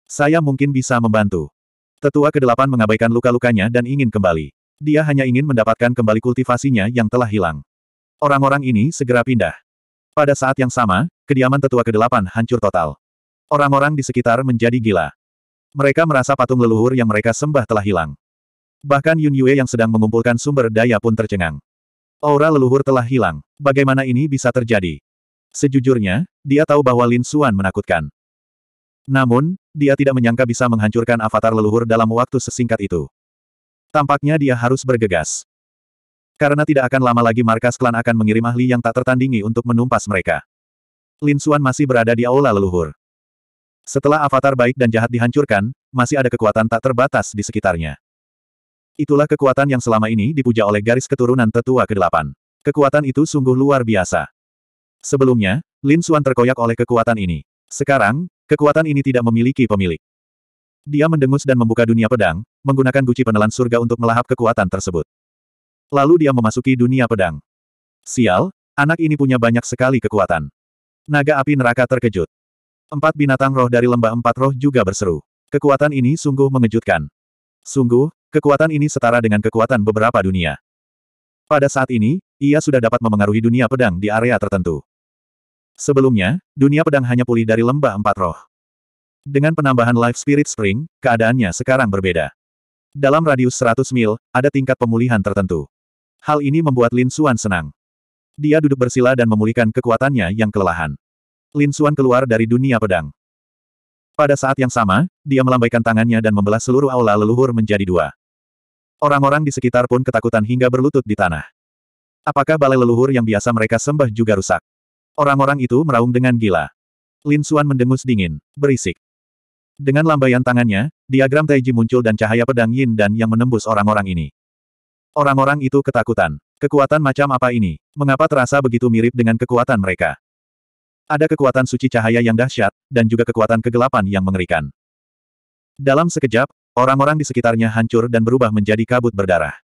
[SPEAKER 1] Saya mungkin bisa membantu. Tetua kedelapan mengabaikan luka-lukanya dan ingin kembali. Dia hanya ingin mendapatkan kembali kultivasinya yang telah hilang. Orang-orang ini segera pindah. Pada saat yang sama, kediaman tetua kedelapan hancur total. Orang-orang di sekitar menjadi gila. Mereka merasa patung leluhur yang mereka sembah telah hilang. Bahkan Yun Yue yang sedang mengumpulkan sumber daya pun tercengang. Aura leluhur telah hilang. Bagaimana ini bisa terjadi? Sejujurnya, dia tahu bahwa Lin Xuan menakutkan. Namun, dia tidak menyangka bisa menghancurkan avatar leluhur dalam waktu sesingkat itu. Tampaknya dia harus bergegas. Karena tidak akan lama lagi markas klan akan mengirim ahli yang tak tertandingi untuk menumpas mereka. Lin Xuan masih berada di aula leluhur. Setelah avatar baik dan jahat dihancurkan, masih ada kekuatan tak terbatas di sekitarnya. Itulah kekuatan yang selama ini dipuja oleh garis keturunan tetua ke-8. Kekuatan itu sungguh luar biasa. Sebelumnya, Lin Xuan terkoyak oleh kekuatan ini. Sekarang, kekuatan ini tidak memiliki pemilik. Dia mendengus dan membuka dunia pedang, menggunakan guci penelan surga untuk melahap kekuatan tersebut. Lalu dia memasuki dunia pedang. Sial, anak ini punya banyak sekali kekuatan. Naga api neraka terkejut. Empat binatang roh dari lembah empat roh juga berseru. Kekuatan ini sungguh mengejutkan. Sungguh, kekuatan ini setara dengan kekuatan beberapa dunia. Pada saat ini, ia sudah dapat memengaruhi dunia pedang di area tertentu. Sebelumnya, dunia pedang hanya pulih dari lembah empat roh. Dengan penambahan Life Spirit Spring, keadaannya sekarang berbeda. Dalam radius 100 mil, ada tingkat pemulihan tertentu. Hal ini membuat Lin Xuan senang. Dia duduk bersila dan memulihkan kekuatannya yang kelelahan. Lin Xuan keluar dari dunia pedang. Pada saat yang sama, dia melambaikan tangannya dan membelah seluruh aula leluhur menjadi dua. Orang-orang di sekitar pun ketakutan hingga berlutut di tanah. Apakah balai leluhur yang biasa mereka sembah juga rusak? Orang-orang itu meraung dengan gila. Lin Xuan mendengus dingin, berisik. Dengan lambaian tangannya, diagram Taiji muncul dan cahaya pedang Yin dan yang menembus orang-orang ini. Orang-orang itu ketakutan. Kekuatan macam apa ini? Mengapa terasa begitu mirip dengan kekuatan mereka? Ada kekuatan suci cahaya yang dahsyat, dan juga kekuatan kegelapan yang mengerikan. Dalam sekejap, orang-orang di sekitarnya hancur dan berubah menjadi kabut berdarah.